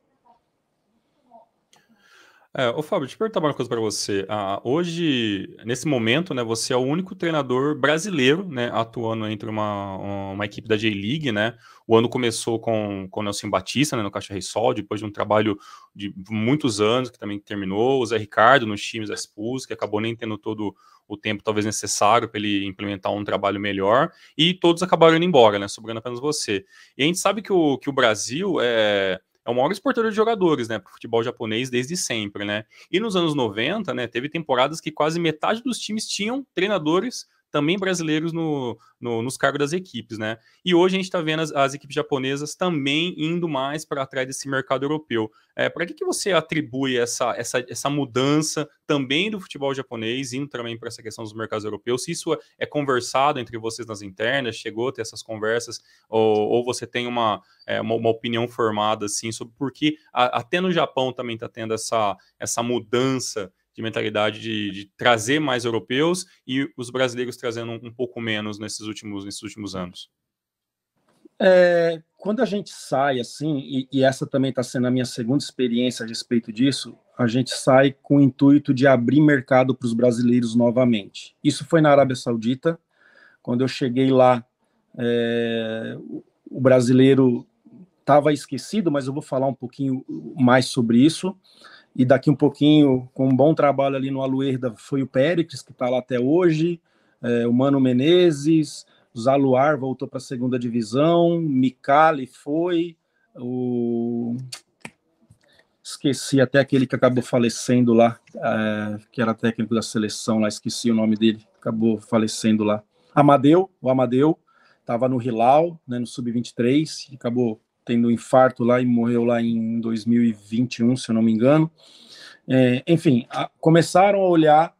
É, ô Fábio, deixa eu perguntar uma coisa para você. Ah, hoje, nesse momento, né, você é o único treinador brasileiro, né, atuando entre uma, uma equipe da J-League, né? O ano começou com, com o Nelson Batista, né, no Caixa Rei Sol, depois de um trabalho de muitos anos, que também terminou, o Zé Ricardo nos times da Spurs, que acabou nem tendo todo o tempo talvez necessário para ele implementar um trabalho melhor, e todos acabaram indo embora, né, sobrando apenas você. E a gente sabe que o, que o Brasil é é o maior exportador de jogadores, né, para o futebol japonês desde sempre, né? E nos anos 90, né, teve temporadas que quase metade dos times tinham treinadores também brasileiros no, no nos cargos das equipes, né? E hoje a gente está vendo as, as, equipes japonesas também indo mais para trás desse mercado europeu. É, para que, que você atribui essa, essa, essa mudança também do futebol japonês, indo também para essa questão dos mercados europeus? Se isso é conversado entre vocês nas internas, chegou a ter essas conversas, ou, ou você tem uma, é, uma, uma, opinião formada assim sobre por que até no Japão também está tendo essa, essa mudança de mentalidade de, de trazer mais europeus e os brasileiros trazendo um, um pouco menos nesses últimos, nesses últimos anos? É, quando a gente sai assim, e, e essa também está sendo a minha segunda experiência a respeito disso, a gente sai com o intuito de abrir mercado para os brasileiros novamente. Isso foi na Arábia Saudita. Quando eu cheguei lá, é, o brasileiro estava esquecido, mas eu vou falar um pouquinho mais sobre isso e daqui um pouquinho, com um bom trabalho ali no Aluerda, foi o Péricles, que está lá até hoje, é, o Mano Menezes, o Zaluar voltou para a segunda divisão, Micali foi, o... esqueci até aquele que acabou falecendo lá, é, que era técnico da seleção lá, esqueci o nome dele, acabou falecendo lá. Amadeu, o Amadeu, estava no Hilal, né, no Sub-23, acabou tendo um infarto lá e morreu lá em 2021, se eu não me engano. É, enfim, a, começaram a olhar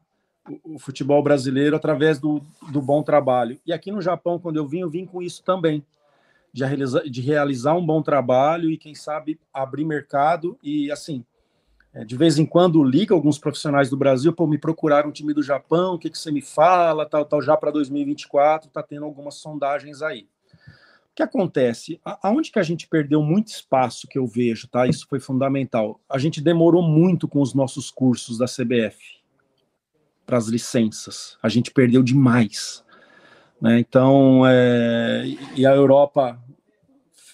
o, o futebol brasileiro através do, do, bom trabalho. E aqui no Japão, quando eu vim, eu vim com isso também, de realizar, de realizar um bom trabalho e, quem sabe, abrir mercado. E, assim, é, de vez em quando liga alguns profissionais do Brasil, pô, me procuraram um time do Japão, o que, que você me fala, tal, tal, já para 2024, está tendo algumas sondagens aí que acontece? Aonde que a gente perdeu muito espaço que eu vejo, tá? Isso foi fundamental. A gente demorou muito com os nossos cursos da CBF para as licenças. A gente perdeu demais. Né? Então, é... e a Europa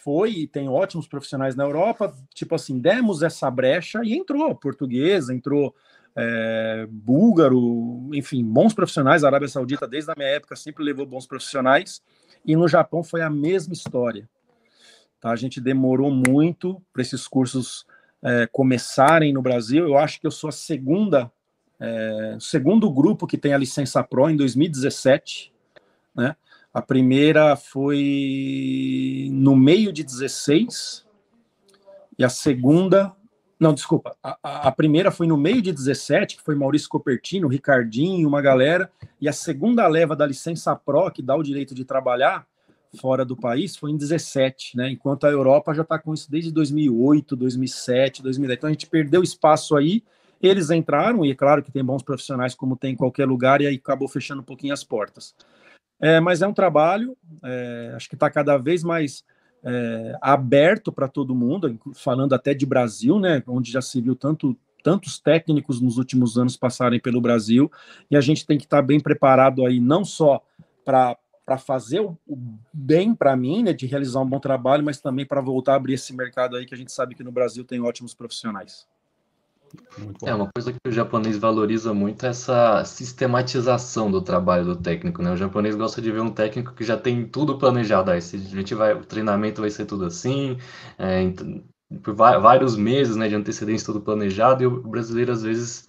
foi e tem ótimos profissionais na Europa. Tipo assim, demos essa brecha e entrou português, entrou é... búlgaro, enfim, bons profissionais. A Arábia Saudita, desde a minha época, sempre levou bons profissionais e no Japão foi a mesma história. Tá? A gente demorou muito para esses cursos é, começarem no Brasil. Eu acho que eu sou a segunda, é, segundo grupo que tem a licença Pro em 2017. Né? A primeira foi no meio de 16 e a segunda não, desculpa. A, a, primeira foi no meio de 17, que foi Maurício Copertino, Ricardinho, uma galera. E a segunda leva da licença PRO, que dá o direito de trabalhar fora do país, foi em 17, né? Enquanto a Europa já está com isso desde 2008, 2007, 2010. Então a gente perdeu espaço aí. Eles entraram, e é claro que tem bons profissionais, como tem em qualquer lugar, e aí acabou fechando um pouquinho as portas. É, mas é um trabalho, é, acho que está cada vez mais é, aberto para todo mundo, falando até de Brasil, né, onde já se viu tanto, tantos técnicos nos últimos anos passarem pelo Brasil, e a gente tem que estar tá bem preparado aí, não só para fazer o bem para mim, né, de realizar um bom trabalho, mas também para voltar a abrir esse mercado aí que a gente sabe que no Brasil tem ótimos profissionais. É, uma coisa que o japonês valoriza muito é essa sistematização do trabalho do técnico, né? O japonês gosta de ver um técnico que já tem tudo planejado. a gente vai, o treinamento vai ser tudo assim, é, por vários meses né, de antecedência tudo planejado, e o brasileiro às vezes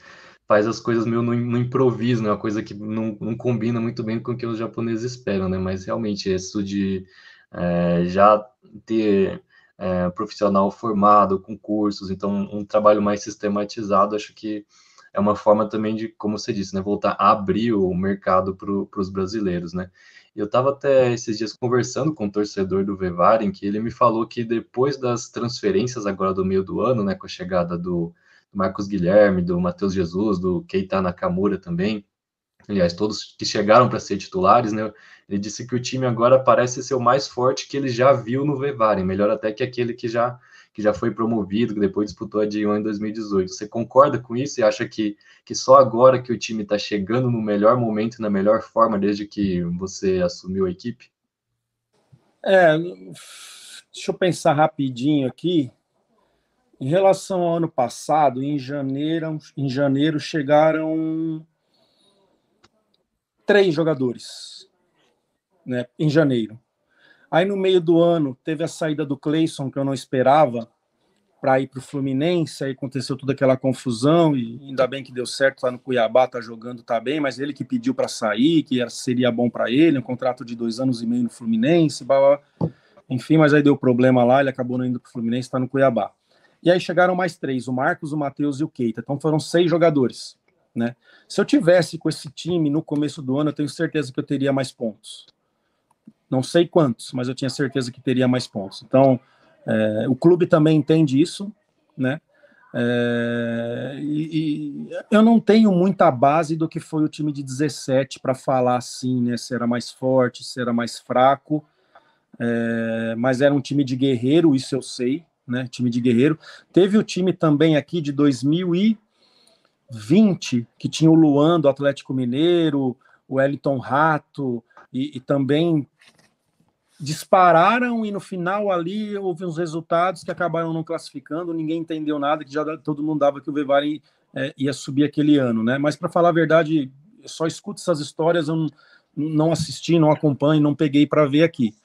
faz as coisas meio no, no improviso, né? Uma coisa que não, não combina muito bem com o que os japoneses esperam, né? Mas realmente, isso de é, já ter é, profissional formado, com cursos, então um trabalho mais sistematizado, acho que é uma forma também de, como você disse, né, voltar a abrir o mercado para os brasileiros, né? Eu estava até esses dias conversando com um torcedor do Vevaren, que ele me falou que depois das transferências agora do meio do ano, né, com a chegada do Marcos Guilherme, do Matheus Jesus, do Keita Nakamura também, aliás, todos que chegaram para ser titulares, né? Ele disse que o time agora parece ser o mais forte que ele já viu no Vevaren, melhor até que aquele que já que já foi promovido, que depois disputou a D1 em 2018. Você concorda com isso e acha que, que só agora que o time está chegando no melhor momento, na melhor forma, desde que você assumiu a equipe? É, deixa eu pensar rapidinho aqui. Em relação ao ano passado, em janeiro, em janeiro chegaram três jogadores né, em janeiro. Aí no meio do ano teve a saída do Cleison, que eu não esperava, para ir para o Fluminense, aí aconteceu toda aquela confusão, e ainda bem que deu certo lá no Cuiabá, tá jogando, tá bem, mas ele que pediu para sair, que era, seria bom para ele, um contrato de dois anos e meio no Fluminense, blá, blá. enfim, mas aí deu problema lá, ele acabou não indo para o Fluminense, está no Cuiabá. E aí chegaram mais três, o Marcos, o Matheus e o Keita, então foram seis jogadores. Né? Se eu tivesse com esse time no começo do ano, eu tenho certeza que eu teria mais pontos. Não sei quantos, mas eu tinha certeza que teria mais pontos. Então, é, o clube também entende isso, né? É, e, e, eu não tenho muita base do que foi o time de 17 para falar assim, né? Se era mais forte, se era mais fraco. É, mas era um time de guerreiro, isso eu sei, né? Time de guerreiro. Teve o time também aqui de 2000 e 20, que tinha o Luan do Atlético Mineiro, o Elton Rato, e, e também dispararam e no final ali houve uns resultados que acabaram não classificando, ninguém entendeu nada, que já todo mundo dava que o Vivari é, ia subir aquele ano, né? Mas para falar a verdade, eu só escuto essas histórias, eu não, não assisti, não acompanho, não peguei para ver aqui.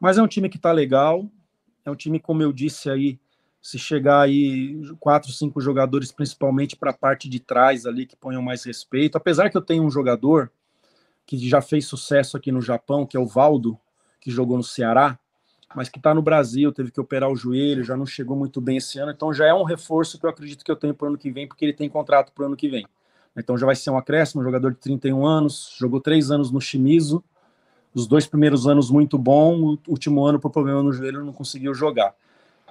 Mas é um time que está legal, é um time, como eu disse aí, se chegar aí quatro, cinco jogadores, principalmente para a parte de trás ali, que ponham mais respeito. Apesar que eu tenho um jogador que já fez sucesso aqui no Japão, que é o Valdo, que jogou no Ceará, mas que está no Brasil, teve que operar o joelho, já não chegou muito bem esse ano, então já é um reforço que eu acredito que eu tenho para o ano que vem, porque ele tem contrato para o ano que vem. Então já vai ser um acréscimo, um jogador de 31 anos, jogou três anos no Shimizu, os dois primeiros anos muito bom, o último ano por problema no joelho não conseguiu jogar.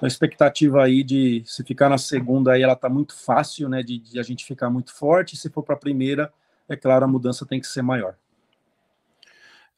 Então, a expectativa aí de se ficar na segunda aí, ela tá muito fácil, né? De, de a gente ficar muito forte. Se for para a primeira, é claro, a mudança tem que ser maior.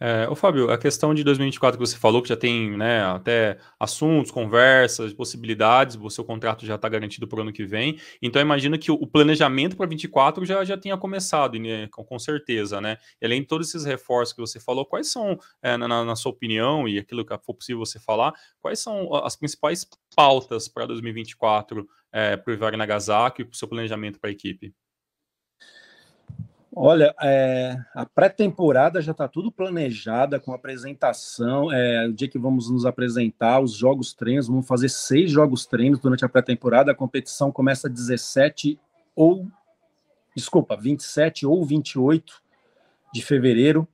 É, ô Fábio, a questão de 2024 que você falou, que já tem né, até assuntos, conversas, possibilidades, o seu contrato já está garantido para o ano que vem. Então, imagina que o planejamento para 2024 já, já tenha começado, né, com, certeza, né? E além de todos esses reforços que você falou, quais são, é, na, na, sua opinião, e aquilo que for possível você falar, quais são as principais pautas para 2024 é, para o Ivar Nagasaki e para o seu planejamento para a equipe? Olha, é, a pré-temporada já está tudo planejada com apresentação. É, o dia que vamos nos apresentar, os jogos treinos, vamos fazer seis jogos treinos durante a pré-temporada. A competição começa 17 ou desculpa, 27 ou 28 de fevereiro,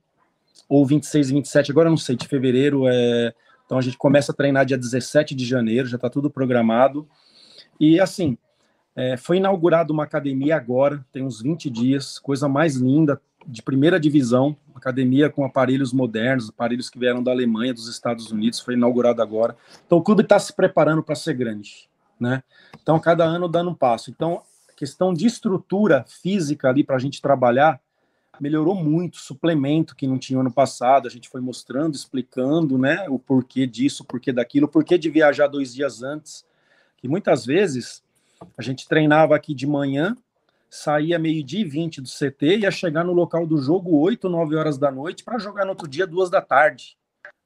ou 26 e 27, agora não sei, de fevereiro. É, então a gente começa a treinar dia 17 de janeiro, já está tudo programado. E assim, é, foi inaugurada uma academia agora, tem uns 20 dias, coisa mais linda, de primeira divisão, academia com aparelhos modernos, aparelhos que vieram da Alemanha, dos Estados Unidos, foi inaugurada agora. Então o clube está se preparando para ser grande, né? Então cada ano dando um passo. Então questão de estrutura física ali para a gente trabalhar melhorou muito, suplemento que não tinha ano passado, a gente foi mostrando, explicando, né, o porquê disso, o porquê daquilo, o porquê de viajar dois dias antes, que muitas vezes a gente treinava aqui de manhã, saía meio-dia e 20 do CT, ia chegar no local do jogo 8, 9 horas da noite para jogar no outro dia, duas da tarde.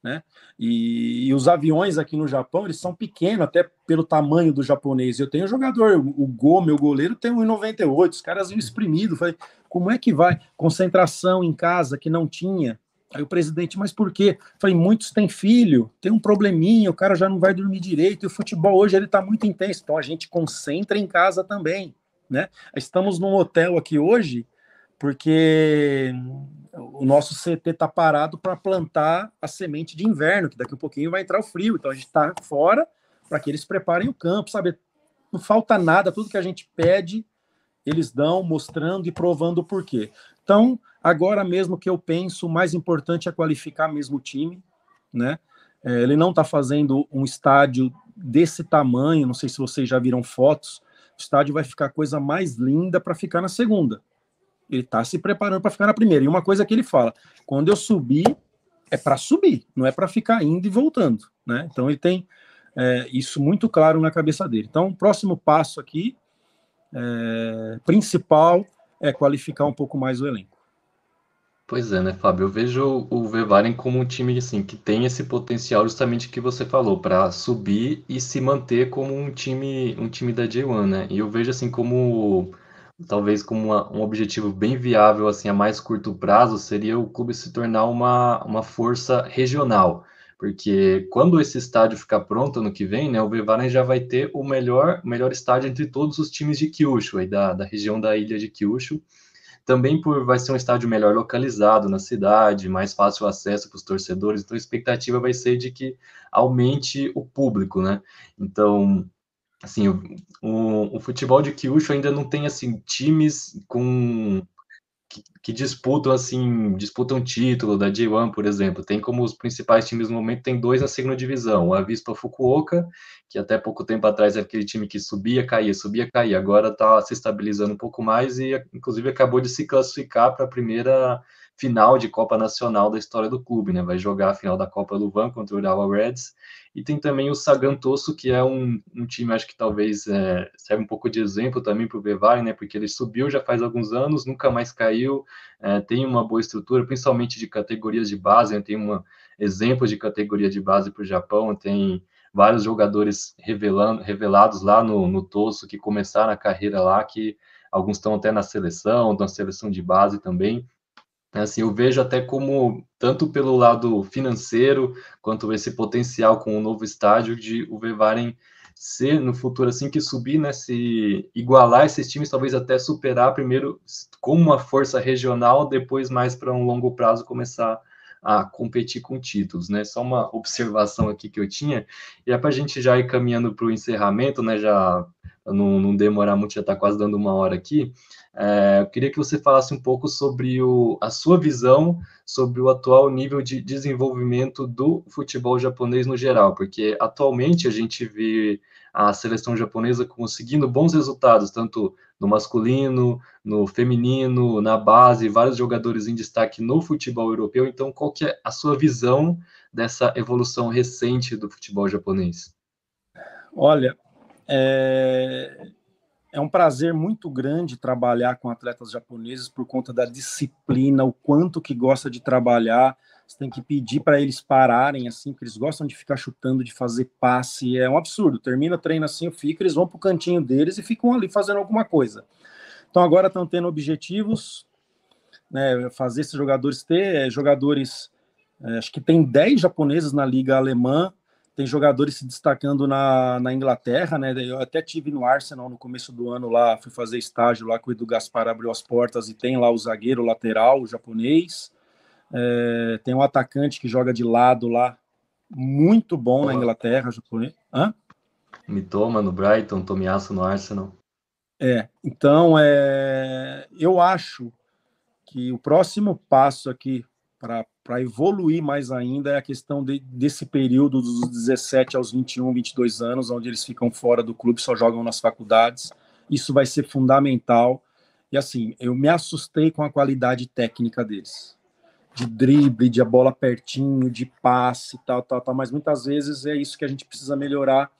Né? E, e, os aviões aqui no Japão, eles são pequenos, até pelo tamanho do japonês. Eu tenho um jogador, o Go, meu goleiro, tem 1,98, os caras iam exprimido. Falei, como é que vai? Concentração em casa que não tinha, Aí o presidente, mas por quê? Falei, muitos têm filho, tem um probleminha, o cara já não vai dormir direito, e o futebol hoje ele está muito intenso, então a gente concentra em casa também, né? Estamos num hotel aqui hoje, porque o nosso CT está parado para plantar a semente de inverno, que daqui a pouquinho vai entrar o frio, então a gente está fora para que eles preparem o campo, sabe? Não falta nada, tudo que a gente pede, eles dão, mostrando e provando o porquê. Então, Agora mesmo que eu penso, o mais importante é qualificar mesmo o time, né? É, ele não está fazendo um estádio desse tamanho, não sei se vocês já viram fotos, o estádio vai ficar a coisa mais linda para ficar na segunda. Ele está se preparando para ficar na primeira. E uma coisa que ele fala: quando eu subir, é para subir, não é para ficar indo e voltando, né? Então ele tem é, isso muito claro na cabeça dele. Então, o próximo passo aqui, é, principal, é qualificar um pouco mais o elenco. Pois é, né, Fábio? Eu vejo o Vevarem como um time assim, que tem esse potencial justamente que você falou, para subir e se manter como um time, um time da J1, né? E eu vejo assim como talvez como uma, um objetivo bem viável assim a mais curto prazo seria o clube se tornar uma, uma força regional. Porque quando esse estádio ficar pronto ano que vem, né, o Bevaren já vai ter o melhor, melhor estádio entre todos os times de Kyushu, aí da, da região da ilha de Kyushu também por vai ser um estádio melhor localizado na cidade, mais fácil acesso para os torcedores, então a expectativa vai ser de que aumente o público, né? Então, assim, o, o, o futebol de Kyushu ainda não tem assim times com que, disputam assim, disputam título da J1, por exemplo. Tem como os principais times no momento tem dois na segunda divisão, o Avispa Fukuoka, que até pouco tempo atrás era aquele time que subia, caía, subia, caía. Agora está se estabilizando um pouco mais e inclusive acabou de se classificar para a primeira final de Copa Nacional da história do clube, né? Vai jogar a final da Copa Luvan contra o Urawa Reds. E tem também o Sagantoso, que é um, um time, acho que talvez é, serve um pouco de exemplo também para o Bevari, né? Porque ele subiu já faz alguns anos, nunca mais caiu, é, tem uma boa estrutura, principalmente de categorias de base, né? tem um exemplo de categoria de base para o Japão, tem vários jogadores revelando, revelados lá no, no Tosso que começaram a carreira lá, que alguns estão até na seleção, na seleção de base também. Né, assim, eu vejo até como, tanto pelo lado financeiro, quanto esse potencial com o novo estádio, de o Vevaren ser no futuro assim que subir, né, se igualar esses times, talvez até superar primeiro como uma força regional, depois mais para um longo prazo começar a a competir com títulos, né? Só uma observação aqui que eu tinha, e é para a gente já ir caminhando para o encerramento, né? Já não, não, demorar muito, já está quase dando uma hora aqui. É, eu queria que você falasse um pouco sobre o, a sua visão sobre o atual nível de desenvolvimento do futebol japonês no geral, porque atualmente a gente vê a seleção japonesa conseguindo bons resultados, tanto no masculino, no feminino, na base, vários jogadores em destaque no futebol europeu. Então, qual que é a sua visão dessa evolução recente do futebol japonês? Olha, é, é um prazer muito grande trabalhar com atletas japoneses por conta da disciplina, o quanto que gosta de trabalhar, você tem que pedir para eles pararem, assim, porque eles gostam de ficar chutando, de fazer passe. É um absurdo. Termina treino assim, fica, eles vão para o cantinho deles e ficam ali fazendo alguma coisa. Então agora estão tendo objetivos, né, fazer esses jogadores ter é, jogadores. É, acho que tem 10 japoneses na liga alemã, tem jogadores se destacando na, na Inglaterra, né? Eu até tive no Arsenal no começo do ano lá, fui fazer estágio lá que o Edu Gaspar abriu as portas e tem lá o zagueiro o lateral o japonês. É, tem um atacante que joga de lado lá, muito bom na Inglaterra, japonês. Hã? Mitoma no Brighton, Tomiasso no Arsenal. É, então é, eu acho que o próximo passo aqui para evoluir mais ainda é a questão de, desse período dos 17 aos 21, 22 anos, onde eles ficam fora do clube, só jogam nas faculdades. Isso vai ser fundamental. E assim, eu me assustei com a qualidade técnica deles de drible, de a bola pertinho, de passe, tal, tal, tal. Mas muitas vezes é isso que a gente precisa melhorar,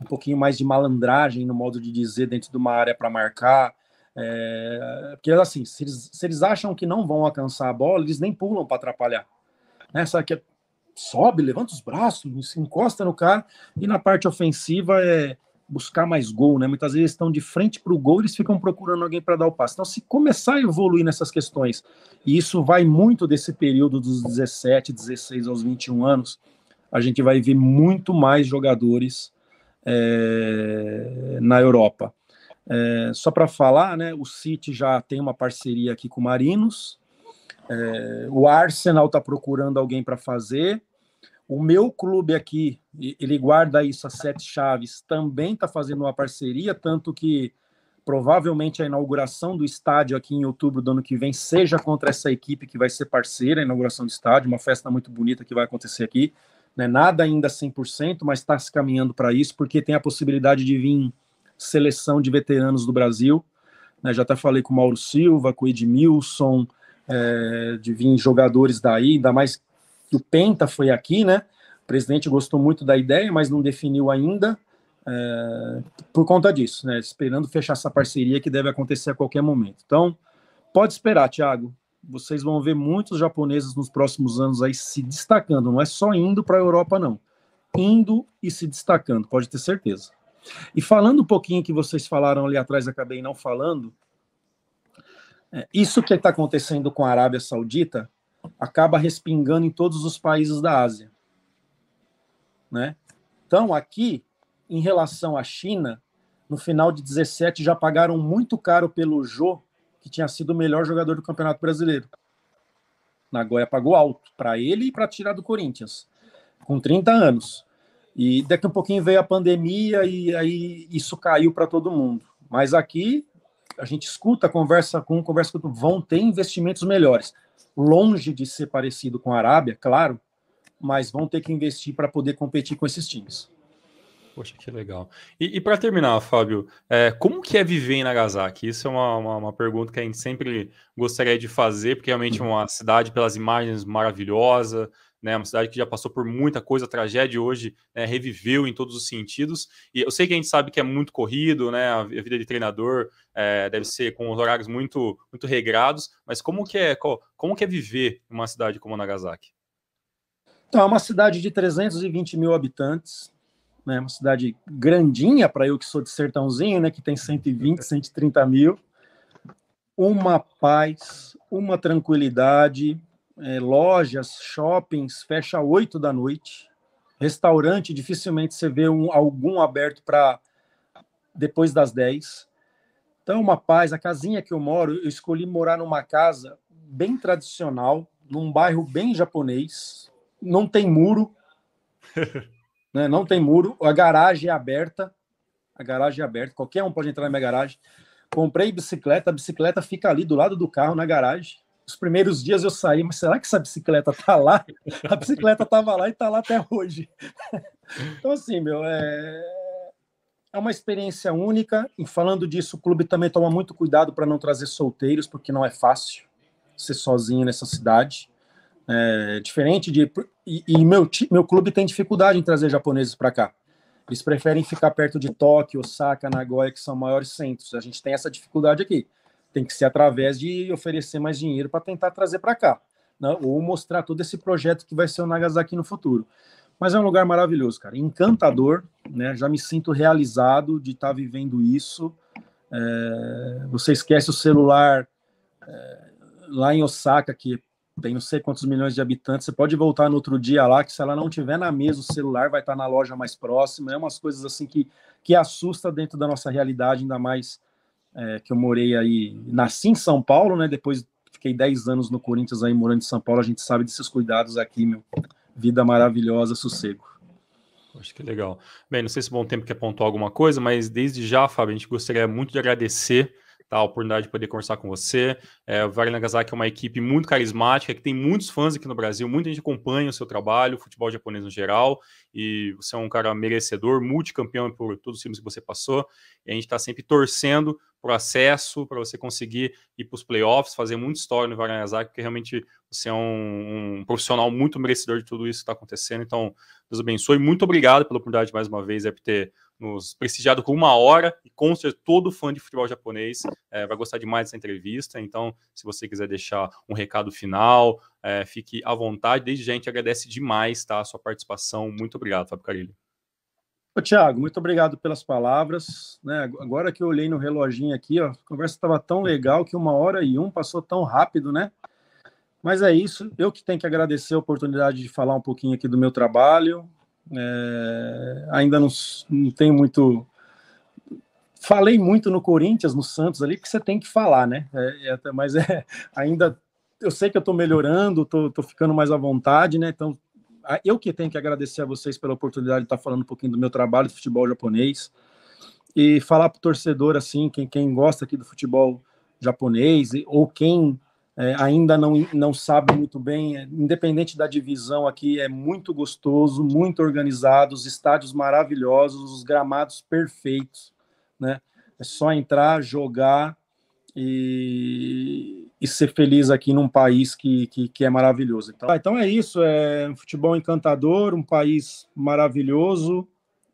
um pouquinho mais de malandragem no modo de dizer dentro de uma área para marcar. É, porque assim, se eles, se eles, acham que não vão alcançar a bola, eles nem pulam para atrapalhar. Né? Sabe que é, sobe, levanta os braços, se encosta no cara e na parte ofensiva é buscar mais gol, né? Muitas vezes estão de frente para o gol, eles ficam procurando alguém para dar o passe. Então, se começar a evoluir nessas questões, e isso vai muito desse período dos 17, 16 aos 21 anos, a gente vai ver muito mais jogadores é, na Europa. É, só para falar, né? O City já tem uma parceria aqui com o Marinos. É, o Arsenal está procurando alguém para fazer o meu clube aqui, ele guarda isso a sete chaves, também está fazendo uma parceria, tanto que provavelmente a inauguração do estádio aqui em outubro do ano que vem seja contra essa equipe que vai ser parceira, a inauguração do estádio, uma festa muito bonita que vai acontecer aqui. é Nada ainda 100%, mas está se caminhando para isso, porque tem a possibilidade de vir seleção de veteranos do Brasil. Né? Já até falei com o Mauro Silva, com o Edmilson, é, de vir jogadores daí, ainda mais Penta foi aqui, né? O presidente gostou muito da ideia, mas não definiu ainda é, por conta disso, né? Esperando fechar essa parceria que deve acontecer a qualquer momento. Então, pode esperar, Thiago. Vocês vão ver muitos japoneses nos próximos anos aí se destacando. Não é só indo para a Europa, não. Indo e se destacando, pode ter certeza. E falando um pouquinho que vocês falaram ali atrás, acabei não falando. É, isso que está acontecendo com a Arábia Saudita acaba respingando em todos os países da Ásia. Né? Então, aqui, em relação à China, no final de 17 já pagaram muito caro pelo Jô, que tinha sido o melhor jogador do Campeonato Brasileiro. Nagoya pagou alto para ele e para tirar do Corinthians, com 30 anos. E daqui um pouquinho veio a pandemia e aí isso caiu para todo mundo. Mas aqui a gente escuta, conversa com, conversa com, vão ter investimentos melhores longe de ser parecido com a Arábia, claro, mas vão ter que investir para poder competir com esses times. Poxa, que legal. E, e para terminar, Fábio, é, como que é viver em Nagasaki? Isso é uma, uma, uma, pergunta que a gente sempre gostaria de fazer, porque realmente é uma cidade pelas imagens maravilhosa, né? É uma cidade que já passou por muita coisa, tragédia hoje né, reviveu em todos os sentidos. E eu sei que a gente sabe que é muito corrido, né? A vida de treinador é, deve ser com os horários muito, muito regrados, mas como que é, como que é viver uma cidade como Nagasaki? Então, é uma cidade de 320 mil habitantes, né? Uma cidade grandinha para eu que sou de sertãozinho, né? Que tem 120, 130 mil. Uma paz, uma tranquilidade, é, lojas, shoppings fecha às 8 da noite. Restaurante, dificilmente você vê um, algum aberto para depois das 10. Então, uma paz. A casinha que eu moro, eu escolhi morar numa casa bem tradicional, num bairro bem japonês. Não tem muro. né? Não tem muro. A garagem é aberta. A garagem é aberta. Qualquer um pode entrar na minha garagem. Comprei bicicleta. A bicicleta fica ali do lado do carro, na garagem. Os primeiros dias eu saí, mas será que essa bicicleta tá lá? A bicicleta tava lá e tá lá até hoje. Então, assim, meu, é, é uma experiência única. E falando disso, o clube também toma muito cuidado para não trazer solteiros, porque não é fácil ser sozinho nessa cidade. É, diferente de. E, e meu, meu clube tem dificuldade em trazer japoneses para cá. Eles preferem ficar perto de Tóquio, Osaka, Nagoya, que são maiores centros. A gente tem essa dificuldade aqui tem que ser através de oferecer mais dinheiro para tentar trazer para cá, né? ou mostrar todo esse projeto que vai ser o Nagasaki no futuro. Mas é um lugar maravilhoso, cara, encantador, né? Já me sinto realizado de estar tá vivendo isso. É, você esquece o celular é, lá em Osaka, que tem não sei quantos milhões de habitantes, você pode voltar no outro dia lá, que se ela não tiver na mesa o celular, vai estar tá na loja mais próxima. É umas coisas assim que, que assusta dentro da nossa realidade, ainda mais é, que eu morei aí, nasci em São Paulo, né? Depois fiquei 10 anos no Corinthians aí morando em São Paulo, a gente sabe desses cuidados aqui, meu. Vida maravilhosa, sossego. Acho que é legal. Bem, não sei se o é Bom Tempo quer pontuar alguma coisa, mas desde já, Fábio, a gente gostaria muito de agradecer tá, a oportunidade de poder conversar com você. É, o Vale Nagasaki é uma equipe muito carismática, que tem muitos fãs aqui no Brasil, muita gente acompanha o seu trabalho, o futebol japonês no geral, e você é um cara merecedor, multicampeão por todos os times que você passou, e a gente está sempre torcendo para o acesso, para você conseguir ir para os playoffs, fazer muito história no Varanazaki, porque realmente você é um, um, profissional muito merecedor de tudo isso que está acontecendo. Então, Deus abençoe. Muito obrigado pela oportunidade mais uma vez, é por ter nos prestigiado com uma hora e com certeza todo fã de futebol japonês é, vai gostar demais dessa entrevista. Então, se você quiser deixar um recado final, é, fique à vontade. Desde já, a gente agradece demais tá, a sua participação. Muito obrigado, Fábio Carilho. Ô, Tiago, muito obrigado pelas palavras. Né? Agora que eu olhei no reloginho aqui, ó, a conversa estava tão legal que uma hora e um passou tão rápido, né? Mas é isso. Eu que tenho que agradecer a oportunidade de falar um pouquinho aqui do meu trabalho. É... Ainda não, não tenho muito. Falei muito no Corinthians, no Santos ali, porque você tem que falar, né? É, é, mas é ainda. Eu sei que eu estou melhorando, estou ficando mais à vontade, né? Então eu que tenho que agradecer a vocês pela oportunidade de estar falando um pouquinho do meu trabalho de futebol japonês e falar para o torcedor, assim, quem, quem gosta aqui do futebol japonês ou quem é, ainda não, não sabe muito bem, é, independente da divisão aqui, é muito gostoso, muito organizado, os estádios maravilhosos, os gramados perfeitos, né? É só entrar, jogar e, e ser feliz aqui num país que, que, que é maravilhoso. Então, ah, então é isso, é um futebol encantador, um país maravilhoso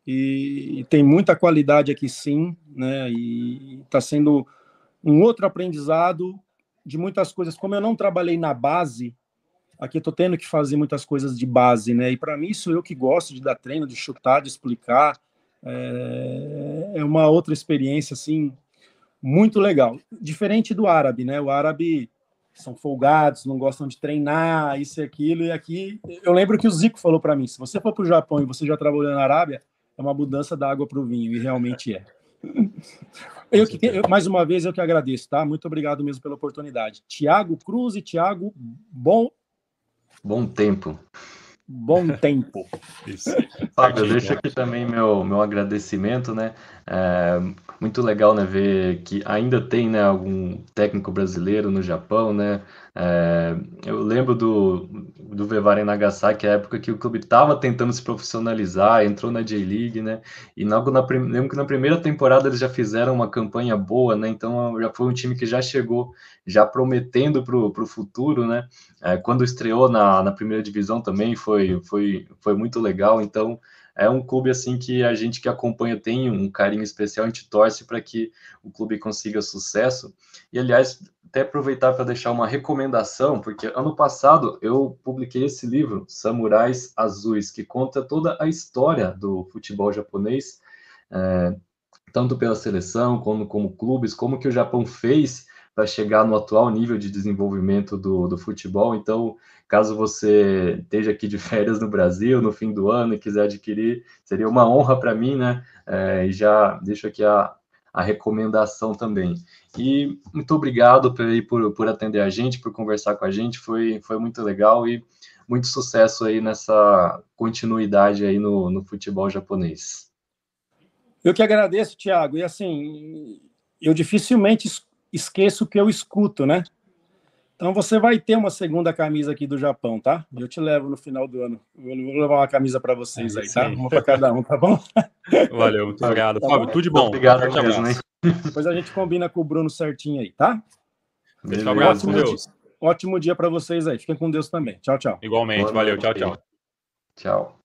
e, e tem muita qualidade aqui sim, né? E está sendo um outro aprendizado de muitas coisas. Como eu não trabalhei na base, aqui eu tendo que fazer muitas coisas de base, né? E para mim isso eu que gosto de dar treino, de chutar, de explicar, é, é uma outra experiência assim muito legal. Diferente do árabe, né? O árabe são folgados, não gostam de treinar, isso e aquilo. E aqui, eu lembro que o Zico falou para mim: se você for para o Japão e você já trabalhou na Arábia, é uma mudança da água para o vinho, e realmente é. Eu, que, eu, mais uma vez eu que agradeço, tá? Muito obrigado mesmo pela oportunidade. Tiago Cruz e Tiago, bom. Bom tempo. Bom tempo. Isso. Fábio, deixa aqui também meu, meu agradecimento, né? É, muito legal, né, ver que ainda tem, né, algum técnico brasileiro no Japão, né? É, eu lembro do, do Vevara em Nagasaki, a época que o clube estava tentando se profissionalizar, entrou na J-League, né? E logo na, lembro que na primeira temporada eles já fizeram uma campanha boa, né? Então já foi um time que já chegou, já prometendo para o pro futuro, né? É, quando estreou na, na primeira divisão também foi, foi, foi muito legal, então é um clube assim que a gente que acompanha tem um carinho especial, a gente torce para que o clube consiga sucesso. E aliás, até aproveitar para deixar uma recomendação, porque ano passado eu publiquei esse livro, Samurais Azuis, que conta toda a história do futebol japonês, é, tanto pela seleção como como clubes, como que o Japão fez para chegar no atual nível de desenvolvimento do, do futebol. Então, Caso você esteja aqui de férias no Brasil no fim do ano e quiser adquirir, seria uma honra para mim, né? É, e já deixo aqui a, a recomendação também. E muito obrigado por, por, por atender a gente, por conversar com a gente, foi, foi muito legal e muito sucesso aí nessa continuidade aí no, no futebol japonês. Eu que agradeço, Thiago, e assim, eu dificilmente esqueço o que eu escuto, né? Então você vai ter uma segunda camisa aqui do Japão, tá? Eu te levo no final do ano. Eu vou levar uma camisa para vocês ah, aí, tá? Uma para cada um, tá bom? Valeu, muito obrigado. Tá Fábio, tudo de bom. Obrigado, um né? Depois a gente combina com o Bruno certinho aí, tá? Um abraço, com Deus. Dia, ótimo dia para vocês aí. Fiquem com Deus também. Tchau, tchau. Igualmente. valeu. Tchau, tchau. Tchau.